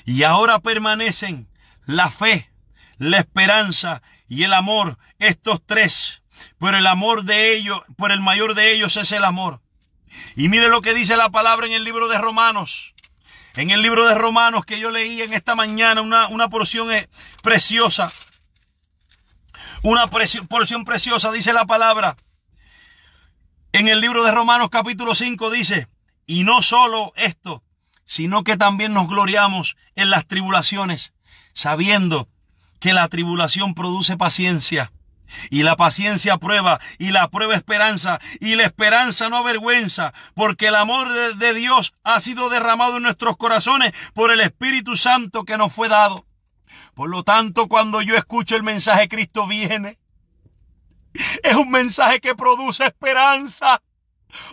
Y ahora permanecen la fe, la esperanza y el amor, estos tres. Pero el amor de ellos, por el mayor de ellos es el amor. Y mire lo que dice la palabra en el libro de Romanos. En el libro de Romanos que yo leí en esta mañana una, una porción eh, preciosa. Una porción preciosa, dice la palabra. En el libro de Romanos capítulo 5 dice, y no solo esto, sino que también nos gloriamos en las tribulaciones, sabiendo que la tribulación produce paciencia. Y la paciencia prueba, y la prueba esperanza, y la esperanza no avergüenza, porque el amor de, Dios ha sido derramado en nuestros corazones por el Espíritu Santo que nos fue dado. Por lo tanto, cuando yo escucho el mensaje Cristo viene, es un mensaje que produce esperanza.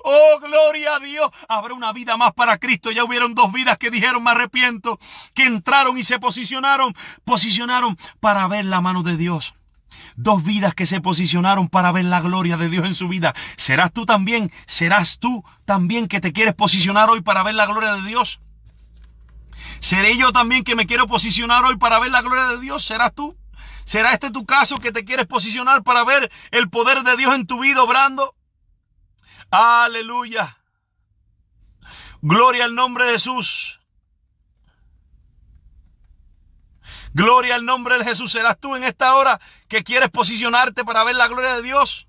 Oh, gloria a Dios. Habrá una vida más para Cristo. Ya hubieron dos vidas que dijeron me arrepiento, que entraron y se posicionaron, posicionaron para ver la mano de Dios. Dos vidas que se posicionaron para ver la gloria de Dios en su vida. ¿Serás tú también? ¿Serás tú también que te quieres posicionar hoy para ver la gloria de Dios? ¿Seré yo también que me quiero posicionar hoy para ver la gloria de Dios? ¿Serás tú? ¿Será este tu caso que te quieres posicionar para ver el poder de Dios en tu vida obrando? Aleluya. Gloria al nombre de Jesús. Gloria al nombre de Jesús. ¿Serás tú en esta hora que quieres posicionarte para ver la gloria de Dios?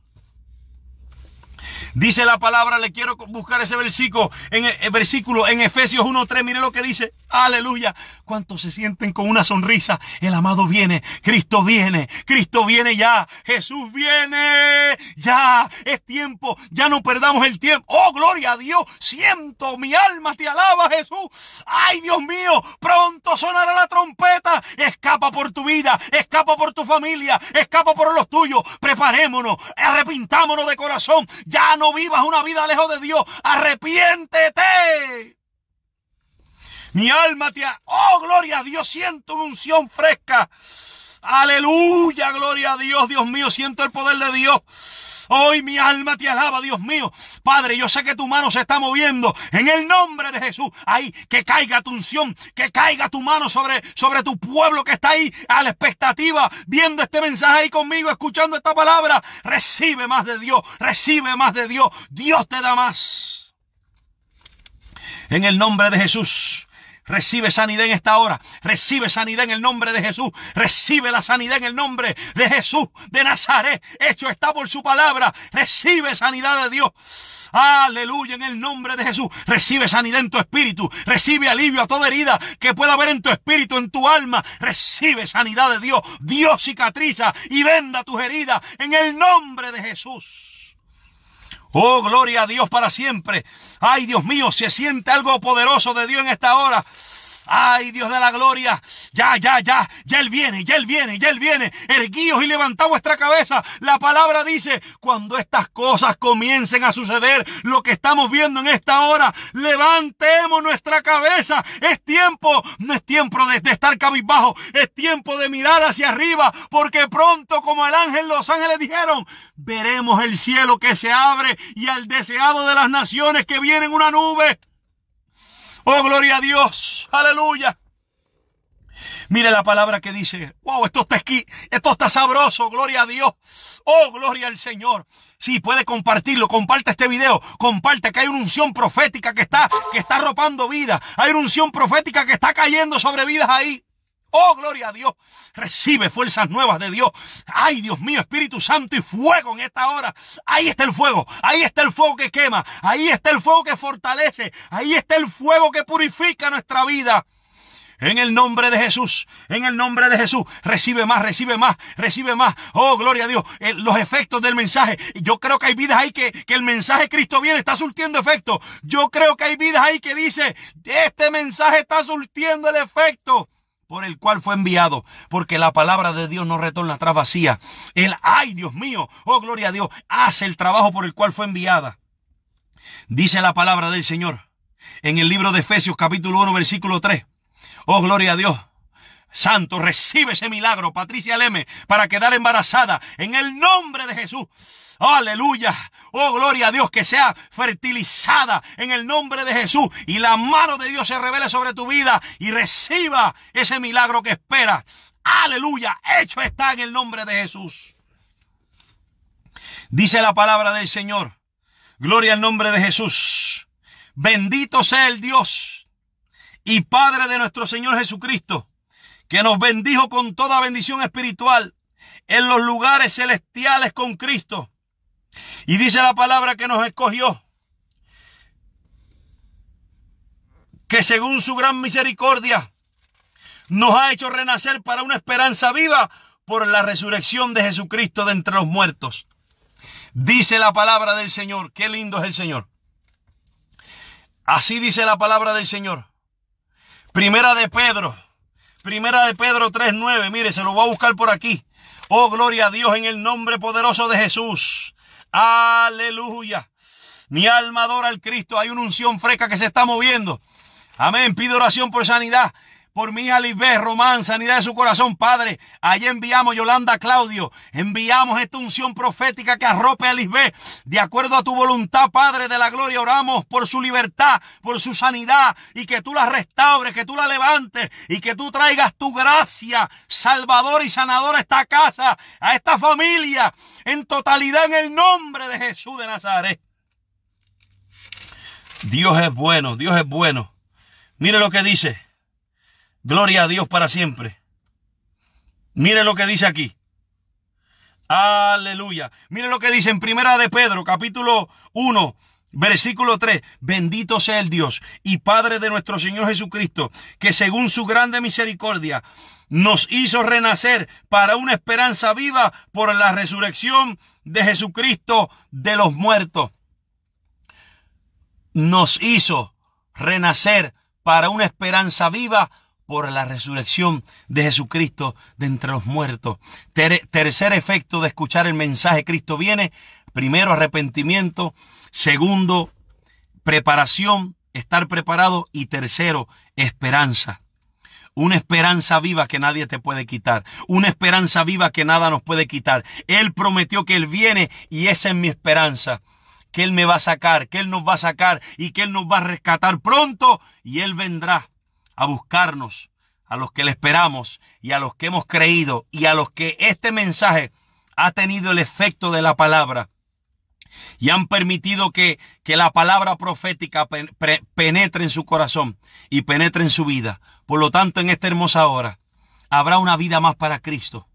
Dice la palabra, le quiero buscar ese versículo en, el eh, versículo en Efesios 1.3. Mire lo que dice. Aleluya. Cuántos se sienten con una sonrisa. El amado viene. Cristo viene. Cristo viene ya. Jesús viene. Ya. Es tiempo. Ya no perdamos el tiempo. Oh, gloria a Dios. Siento mi alma. Te alaba Jesús. Ay, Dios mío. Pronto sonará la trompeta. Escapa por tu vida. Escapa por tu familia. Escapa por los tuyos. Preparémonos. Arrepintámonos de corazón. Ya no no vivas una vida lejos de Dios. Arrepiéntete. Mi alma te... Oh, gloria a Dios, siento una unción fresca. Aleluya, gloria a Dios, Dios mío, siento el poder de Dios. Hoy mi alma te alaba, Dios mío. Padre, yo sé que tu mano se está moviendo. En el nombre de Jesús, ahí, que caiga tu unción, que caiga tu mano sobre, sobre tu pueblo que está ahí a la expectativa, viendo este mensaje ahí conmigo, escuchando esta palabra. Recibe más de Dios, recibe más de Dios. Dios te da más. En el nombre de Jesús. Recibe sanidad en esta hora. Recibe sanidad en el nombre de Jesús. Recibe la sanidad en el nombre de Jesús de Nazaret. Hecho está por su palabra. Recibe sanidad de Dios. Aleluya, en el nombre de Jesús. Recibe sanidad en tu espíritu. Recibe alivio a toda herida que pueda haber en tu espíritu, en tu alma. Recibe sanidad de Dios. Dios cicatriza y venda tus heridas en el nombre de Jesús. Oh, gloria a Dios para siempre. Ay, Dios mío, se siente algo poderoso de Dios en esta hora. Ay, Dios de la gloria. Ya, ya, ya. Ya Él viene, ya Él viene, ya Él viene. Erguíos y levantad vuestra cabeza. La palabra dice, cuando estas cosas comiencen a suceder, lo que estamos viendo en esta hora, levantemos nuestra cabeza. Es tiempo, no es tiempo de, estar cabizbajo. Es tiempo de mirar hacia arriba. Porque pronto, como el ángel, los ángeles dijeron, veremos el cielo que se abre y al deseado de las naciones que viene en una nube. Oh, gloria a Dios. Aleluya. Mire la palabra que dice, wow, esto está aquí, esto está sabroso, gloria a Dios. Oh, gloria al Señor. Si sí, puede compartirlo, comparte este video, comparte que hay una unción profética que está, que está ropando vida. Hay una unción profética que está cayendo sobre vidas ahí. Oh, gloria a Dios. Recibe fuerzas nuevas de Dios. Ay, Dios mío, Espíritu Santo y fuego en esta hora. Ahí está el fuego. Ahí está el fuego que quema. Ahí está el fuego que fortalece. Ahí está el fuego que purifica nuestra vida. En el nombre de Jesús, en el nombre de Jesús, recibe más, recibe más, recibe más. Oh, gloria a Dios, eh, los efectos del mensaje. Yo creo que hay vidas ahí que, el mensaje Cristo viene está surtiendo efecto. Yo creo que hay vidas ahí que dice, este mensaje está surtiendo el efecto por el cual fue enviado, porque la palabra de Dios no retorna atrás vacía. El, ay Dios mío, oh gloria a Dios, hace el trabajo por el cual fue enviada. Dice la palabra del Señor en el libro de Efesios capítulo 1 versículo 3. Oh gloria a Dios. Santo, recibe ese milagro, Patricia Leme, para quedar embarazada en el nombre de Jesús. Aleluya. Oh, gloria a Dios, que sea fertilizada en el nombre de Jesús. Y la mano de Dios se revele sobre tu vida y reciba ese milagro que espera. Aleluya. Hecho está en el nombre de Jesús. Dice la palabra del Señor. Gloria al nombre de Jesús. Bendito sea el Dios y Padre de nuestro Señor Jesucristo que nos bendijo con toda bendición espiritual en los lugares celestiales con Cristo. Y dice la palabra que nos escogió, que según su gran misericordia nos ha hecho renacer para una esperanza viva por la resurrección de Jesucristo de entre los muertos. Dice la palabra del Señor, qué lindo es el Señor. Así dice la palabra del Señor. Primera de Pedro Primera de Pedro 3.9. Mire, se lo voy a buscar por aquí. Oh, gloria a Dios en el nombre poderoso de Jesús. Aleluya. Mi alma adora al Cristo. Hay una unción fresca que se está moviendo. Amén. Pido oración por sanidad por mi Alibé, Román, sanidad de su corazón, Padre. Allí enviamos Yolanda Claudio, enviamos esta unción profética que arrope a Lisbeth, de acuerdo a tu voluntad, Padre de la gloria. Oramos por su libertad, por su sanidad, y que tú la restaures, que tú la levantes, y que tú traigas tu gracia, salvador y sanador a esta casa, a esta familia, en totalidad en el nombre de Jesús de Nazaret. Dios es bueno, Dios es bueno. Mire lo que dice. Gloria a Dios para siempre. Mire lo que dice aquí. Aleluya. Mire lo que dice en Primera de Pedro, capítulo 1, versículo 3. Bendito sea el Dios y Padre de nuestro Señor Jesucristo, que según su grande misericordia nos hizo renacer para una esperanza viva por la resurrección de Jesucristo de los muertos. Nos hizo renacer para una esperanza viva por la resurrección de Jesucristo de entre los muertos. tercer efecto de escuchar el mensaje Cristo viene, primero arrepentimiento, segundo preparación, estar preparado y tercero esperanza. Una esperanza viva que nadie te puede quitar. Una esperanza viva que nada nos puede quitar. Él prometió que Él viene y esa es mi esperanza que Él me va a sacar, que Él nos va a sacar y que Él nos va a rescatar pronto y Él vendrá a buscarnos, a los que le esperamos y a los que hemos creído y a los que este mensaje ha tenido el efecto de la palabra y han permitido que, la palabra profética penetre en su corazón y penetre en su vida. Por lo tanto, en esta hermosa hora habrá una vida más para Cristo.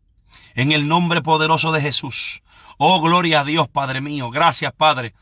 En el nombre poderoso de Jesús. Oh, gloria a Dios, Padre mío. Gracias, Padre.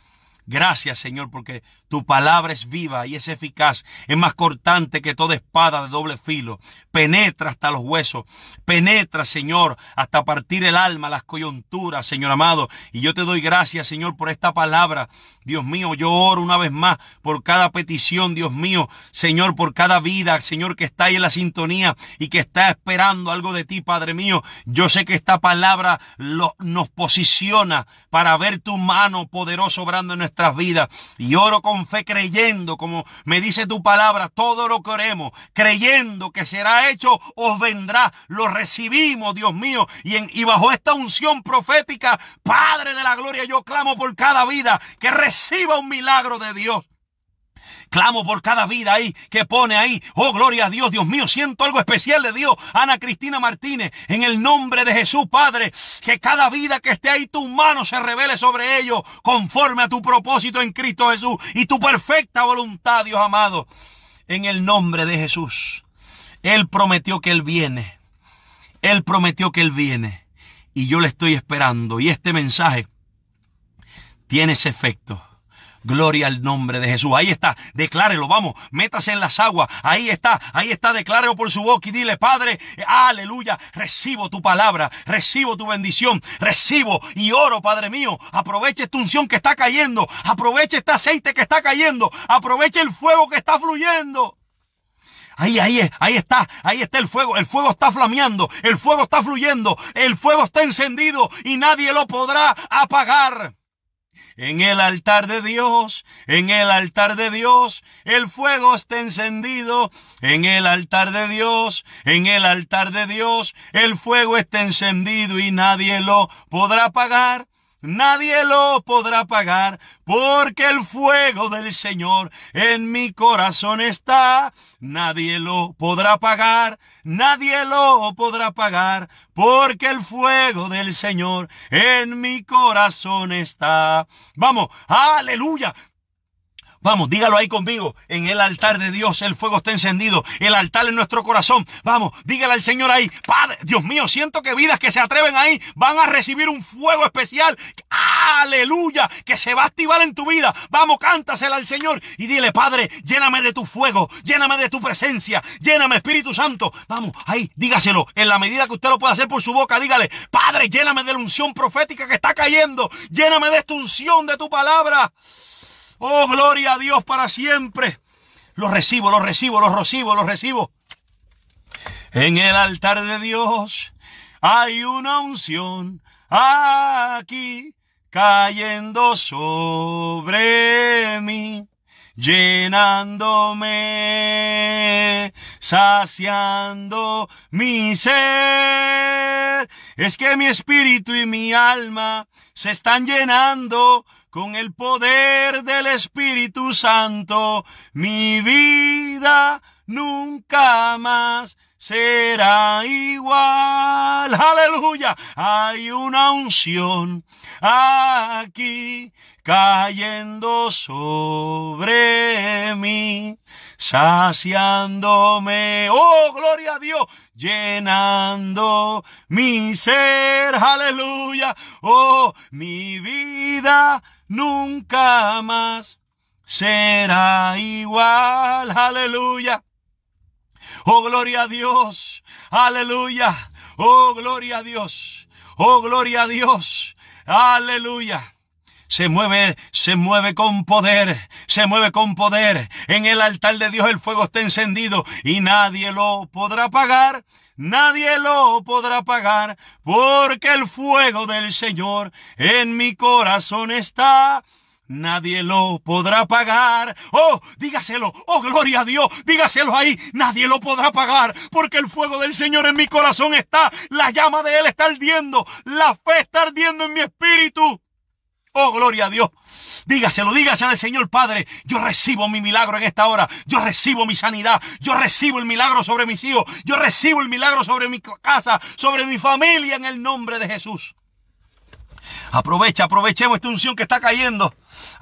Gracias, Señor, porque tu palabra es viva y es eficaz, es más cortante que toda espada de doble filo. Penetra hasta los huesos, penetra, Señor, hasta partir el alma, las coyunturas, Señor amado. Y yo te doy gracias, Señor, por esta palabra. Dios mío, yo oro una vez más por cada petición, Dios mío, Señor, por cada vida, Señor, que está ahí en la sintonía y que está esperando algo de ti, Padre mío. Yo sé que esta palabra nos posiciona para ver tu mano poderosa obrando en nuestras vidas. Y oro con fe, creyendo, como me dice tu palabra, todo lo que oremos, creyendo que será hecho, os vendrá. Lo recibimos, Dios mío. Y, en, y bajo esta unción profética, Padre de la gloria, yo clamo por cada vida que reciba un milagro de Dios. Clamo por cada vida ahí que pone ahí. Oh, gloria a Dios, Dios mío, siento algo especial de Dios. Ana Cristina Martínez, en el nombre de Jesús, Padre, que cada vida que esté ahí tu mano se revele sobre ellos conforme a tu propósito en Cristo Jesús y tu perfecta voluntad, Dios amado. En el nombre de Jesús. Él prometió que Él viene. Él prometió que Él viene. Y yo le estoy esperando. Y este mensaje tiene ese efecto. Gloria al nombre de Jesús. Ahí está, declárelo, vamos, métase en las aguas. Ahí está, ahí está, declárelo por su boca y dile, Padre, aleluya, recibo tu palabra, recibo tu bendición, recibo y oro, Padre mío. Aproveche esta unción que está cayendo, aproveche este aceite que está cayendo, aproveche el fuego que está fluyendo. Ahí, ahí, ahí está, ahí está el fuego. El fuego está flameando, el fuego está fluyendo, el fuego está encendido y nadie lo podrá apagar. En el altar de Dios, en el altar de Dios, el fuego está encendido. En el altar de Dios, en el altar de Dios, el fuego está encendido y nadie lo podrá apagar nadie lo podrá pagar porque el fuego del Señor en mi corazón está, nadie lo podrá pagar. nadie lo podrá pagar porque el fuego del Señor en mi corazón está. Vamos, aleluya, Vamos, dígalo ahí conmigo. En el altar de Dios el fuego está encendido. El altar en nuestro corazón. Vamos, dígale al Señor ahí. Padre, Dios mío, siento que vidas que se atreven ahí van a recibir un fuego especial. Aleluya, que se va a activar en tu vida. Vamos, cántasela al Señor y dile, Padre, lléname de tu fuego, lléname de tu presencia, lléname Espíritu Santo. Vamos, ahí, dígaselo. En la medida que usted lo pueda hacer por su boca, dígale, Padre, lléname de la unción profética que está cayendo. Lléname de esta unción de tu palabra. Oh, gloria a Dios para siempre. Los recibo, los recibo, los recibo, los recibo. En el altar de Dios hay una unción aquí cayendo sobre mí llenándome, saciando mi ser. Es que mi espíritu y mi alma se están llenando con el poder del Espíritu Santo. Mi vida nunca más será igual. Aleluya. Hay una unción aquí cayendo sobre mí, saciándome. Oh, gloria a Dios, llenando mi ser. Aleluya. Oh, mi vida nunca más será igual. Aleluya. Oh, gloria a Dios. Aleluya. Oh, gloria a Dios. Oh, gloria a Dios. Aleluya se mueve, se mueve con poder, se mueve con poder. En el altar de Dios el fuego está encendido y nadie lo podrá apagar. Nadie lo podrá apagar porque el fuego del Señor en mi corazón está. Nadie lo podrá pagar. Oh, dígaselo. Oh, gloria a Dios. Dígaselo ahí. Nadie lo podrá pagar. Porque el fuego del Señor en mi corazón está. La llama de Él está ardiendo. La fe está ardiendo en mi espíritu. Oh, gloria a Dios. Dígaselo, dígaselo al Señor Padre. Yo recibo mi milagro en esta hora. Yo recibo mi sanidad. Yo recibo el milagro sobre mis hijos. Yo recibo el milagro sobre mi casa, sobre mi familia en el nombre de Jesús. Aprovecha, aprovechemos esta unción que está cayendo.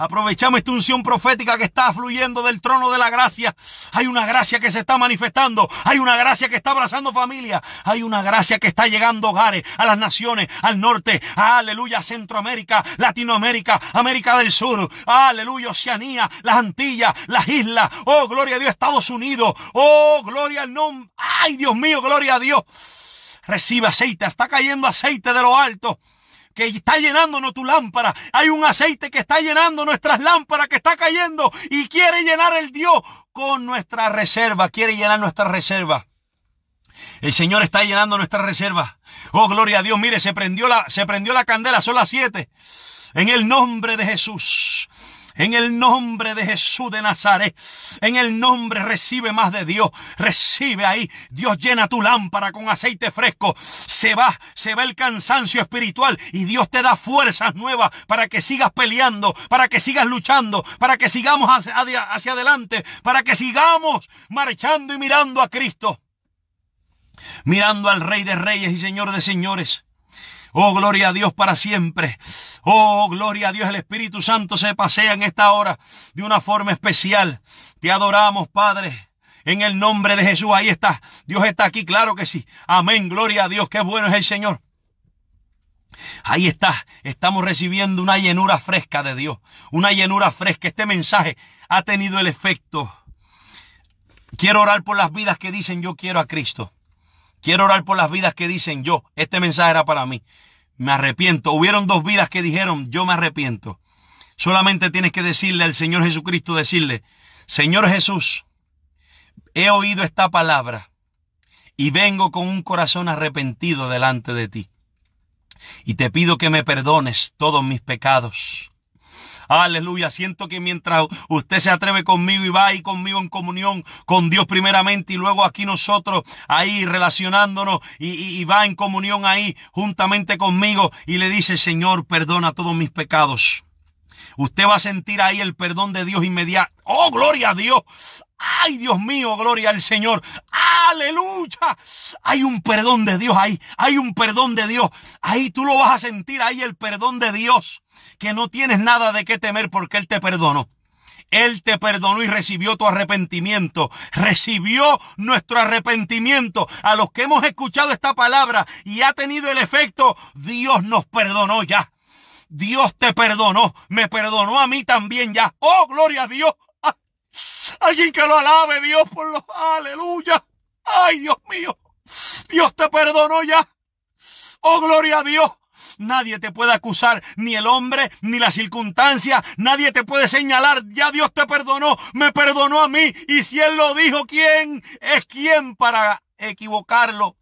Aprovechamos esta unción profética que está fluyendo del trono de la gracia. Hay una gracia que se está manifestando. Hay una gracia que está abrazando familia. Hay una gracia que está llegando hogares, a las naciones, al norte. aleluya, Centroamérica, Latinoamérica, América del Sur. aleluya, Oceanía, las Antillas, las islas. Oh, gloria a Dios, Estados Unidos. Oh, gloria al nombre. Ay, Dios mío, gloria a Dios. Recibe aceite. Está cayendo aceite de lo alto que está llenándonos tu lámpara. Hay un aceite que está llenando nuestras lámparas, que está cayendo y quiere llenar el Dios con nuestra reserva, quiere llenar nuestra reserva. El Señor está llenando nuestra reserva. Oh, gloria a Dios. Mire, se prendió la, se prendió la candela, son las siete. En el nombre de Jesús. En el nombre de Jesús de Nazaret. En el nombre recibe más de Dios. Recibe ahí. Dios llena tu lámpara con aceite fresco. Se va, se va el cansancio espiritual y Dios te da fuerzas nuevas para que sigas peleando, para que sigas luchando, para que sigamos hacia, adelante, para que sigamos marchando y mirando a Cristo mirando al Rey de Reyes y Señor de Señores. Oh, gloria a Dios para siempre. Oh, gloria a Dios. El Espíritu Santo se pasea en esta hora de una forma especial. Te adoramos, Padre. En el nombre de Jesús, ahí está. Dios está aquí, claro que sí. Amén, gloria a Dios. Qué bueno es el Señor. Ahí está, estamos recibiendo una llenura fresca de Dios, una llenura fresca. Este mensaje ha tenido el efecto. Quiero orar por las vidas que dicen yo quiero a Cristo. Quiero orar por las vidas que dicen yo, este mensaje era para mí. Me arrepiento. Hubieron dos vidas que dijeron, yo me arrepiento. Solamente tienes que decirle al Señor Jesucristo, decirle, Señor Jesús, he oído esta palabra y vengo con un corazón arrepentido delante de ti. Y te pido que me perdones todos mis pecados. Aleluya. Siento que mientras usted se atreve conmigo y va ahí conmigo en comunión con Dios primeramente y luego aquí nosotros ahí relacionándonos y, va en comunión ahí juntamente conmigo y le dice, Señor, perdona todos mis pecados. Usted va a sentir ahí el perdón de Dios inmediato. Oh, gloria a Dios. Ay, Dios mío, gloria al Señor. Aleluya. Hay un perdón de Dios ahí. Hay un perdón de Dios. Ahí tú lo vas a sentir, ahí el perdón de Dios que no tienes nada de qué temer porque Él te perdonó. Él te perdonó y recibió tu arrepentimiento. Recibió nuestro arrepentimiento. A los que hemos escuchado esta palabra y ha tenido el efecto, Dios nos perdonó ya. Dios te perdonó. Me perdonó a mí también ya. Oh, gloria a Dios. Ah, alguien que lo alabe, Dios, por los aleluya. Ay, Dios mío. Dios te perdonó ya. Oh, gloria a Dios. Nadie te puede acusar, ni el hombre, ni la circunstancia. Nadie te puede señalar. Ya Dios te perdonó, me perdonó a mí. Y si Él lo dijo, ¿quién es quién para equivocarlo?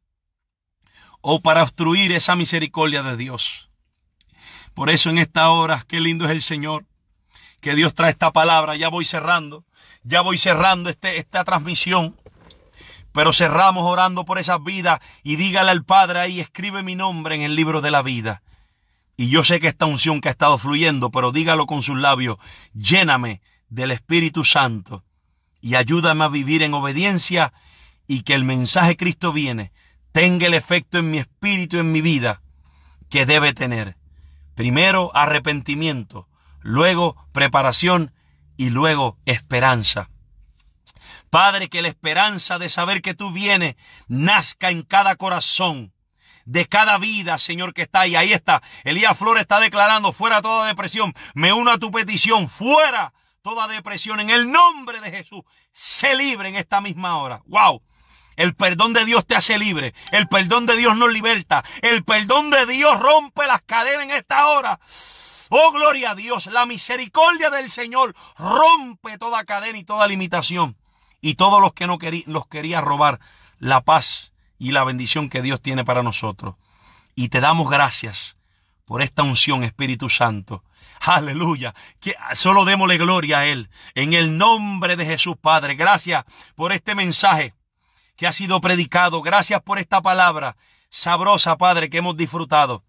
O para obstruir esa misericordia de Dios. Por eso en esta hora, qué lindo es el Señor. Que Dios trae esta palabra. Ya voy cerrando. Ya voy cerrando este, esta transmisión. Pero cerramos orando por esas vidas y dígale al Padre ahí, escribe mi nombre en el libro de la vida. Y yo sé que esta unción que ha estado fluyendo, pero dígalo con sus labios, lléname del Espíritu Santo y ayúdame a vivir en obediencia y que el mensaje Cristo viene tenga el efecto en mi espíritu, en mi vida, que debe tener. Primero arrepentimiento, luego preparación y luego esperanza. Padre, que la esperanza de saber que tú vienes nazca en cada corazón de cada vida, Señor, que está ahí. Ahí está. Elías Flores está declarando, fuera toda depresión. Me uno a tu petición, fuera toda depresión. En el nombre de Jesús, sé libre en esta misma hora. ¡Wow! El perdón de Dios te hace libre. El perdón de Dios nos liberta. El perdón de Dios rompe las cadenas en esta hora. Oh, gloria a Dios. La misericordia del Señor rompe toda cadena y toda limitación y todos los que no querí, los quería robar la paz y la bendición que Dios tiene para nosotros. Y te damos gracias por esta unción, Espíritu Santo. Aleluya. Que solo démosle gloria a Él. En el nombre de Jesús, Padre. Gracias por este mensaje que ha sido predicado. Gracias por esta palabra sabrosa, Padre, que hemos disfrutado.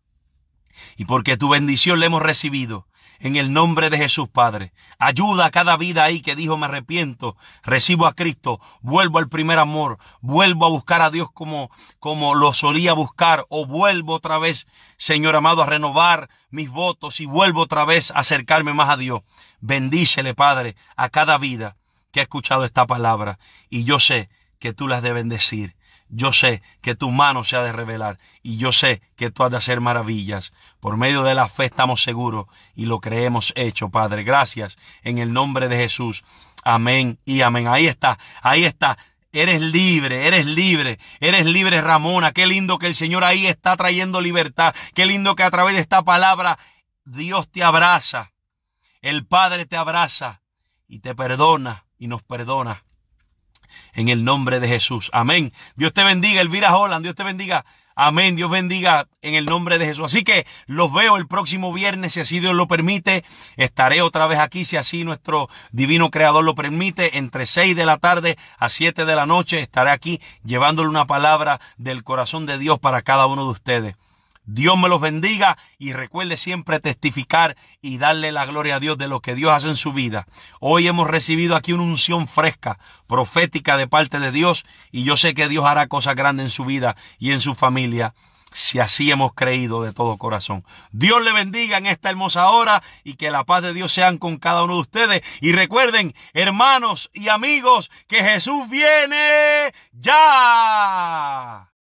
Y porque tu bendición la hemos recibido en el nombre de Jesús, Padre. Ayuda a cada vida ahí que dijo me arrepiento, recibo a Cristo, vuelvo al primer amor, vuelvo a buscar a Dios como, como lo solía buscar o vuelvo otra vez, Señor amado, a renovar mis votos y vuelvo otra vez a acercarme más a Dios. Bendícele, Padre, a cada vida que ha escuchado esta palabra y yo sé que tú las debes decir yo sé que tu mano se ha de revelar y yo sé que tú has de hacer maravillas. Por medio de la fe estamos seguros y lo creemos hecho, Padre. Gracias en el nombre de Jesús. Amén y amén. Ahí está, ahí está. Eres libre, eres libre, eres libre Ramona. Qué lindo que el Señor ahí está trayendo libertad. Qué lindo que a través de esta palabra Dios te abraza. El Padre te abraza y te perdona y nos perdona en el nombre de Jesús. Amén. Dios te bendiga, Elvira Holland. Dios te bendiga. Amén. Dios bendiga en el nombre de Jesús. Así que los veo el próximo viernes, si así Dios lo permite. Estaré otra vez aquí, si así nuestro divino creador lo permite. Entre 6 de la tarde a 7 de la noche estaré aquí llevándole una palabra del corazón de Dios para cada uno de ustedes. Dios me los bendiga y recuerde siempre testificar y darle la gloria a Dios de lo que Dios hace en su vida. Hoy hemos recibido aquí una unción fresca, profética de parte de Dios y yo sé que Dios hará cosas grandes en su vida y en su familia si así hemos creído de todo corazón. Dios le bendiga en esta hermosa hora y que la paz de Dios sean con cada uno de ustedes. Y recuerden, hermanos y amigos, que Jesús viene ya.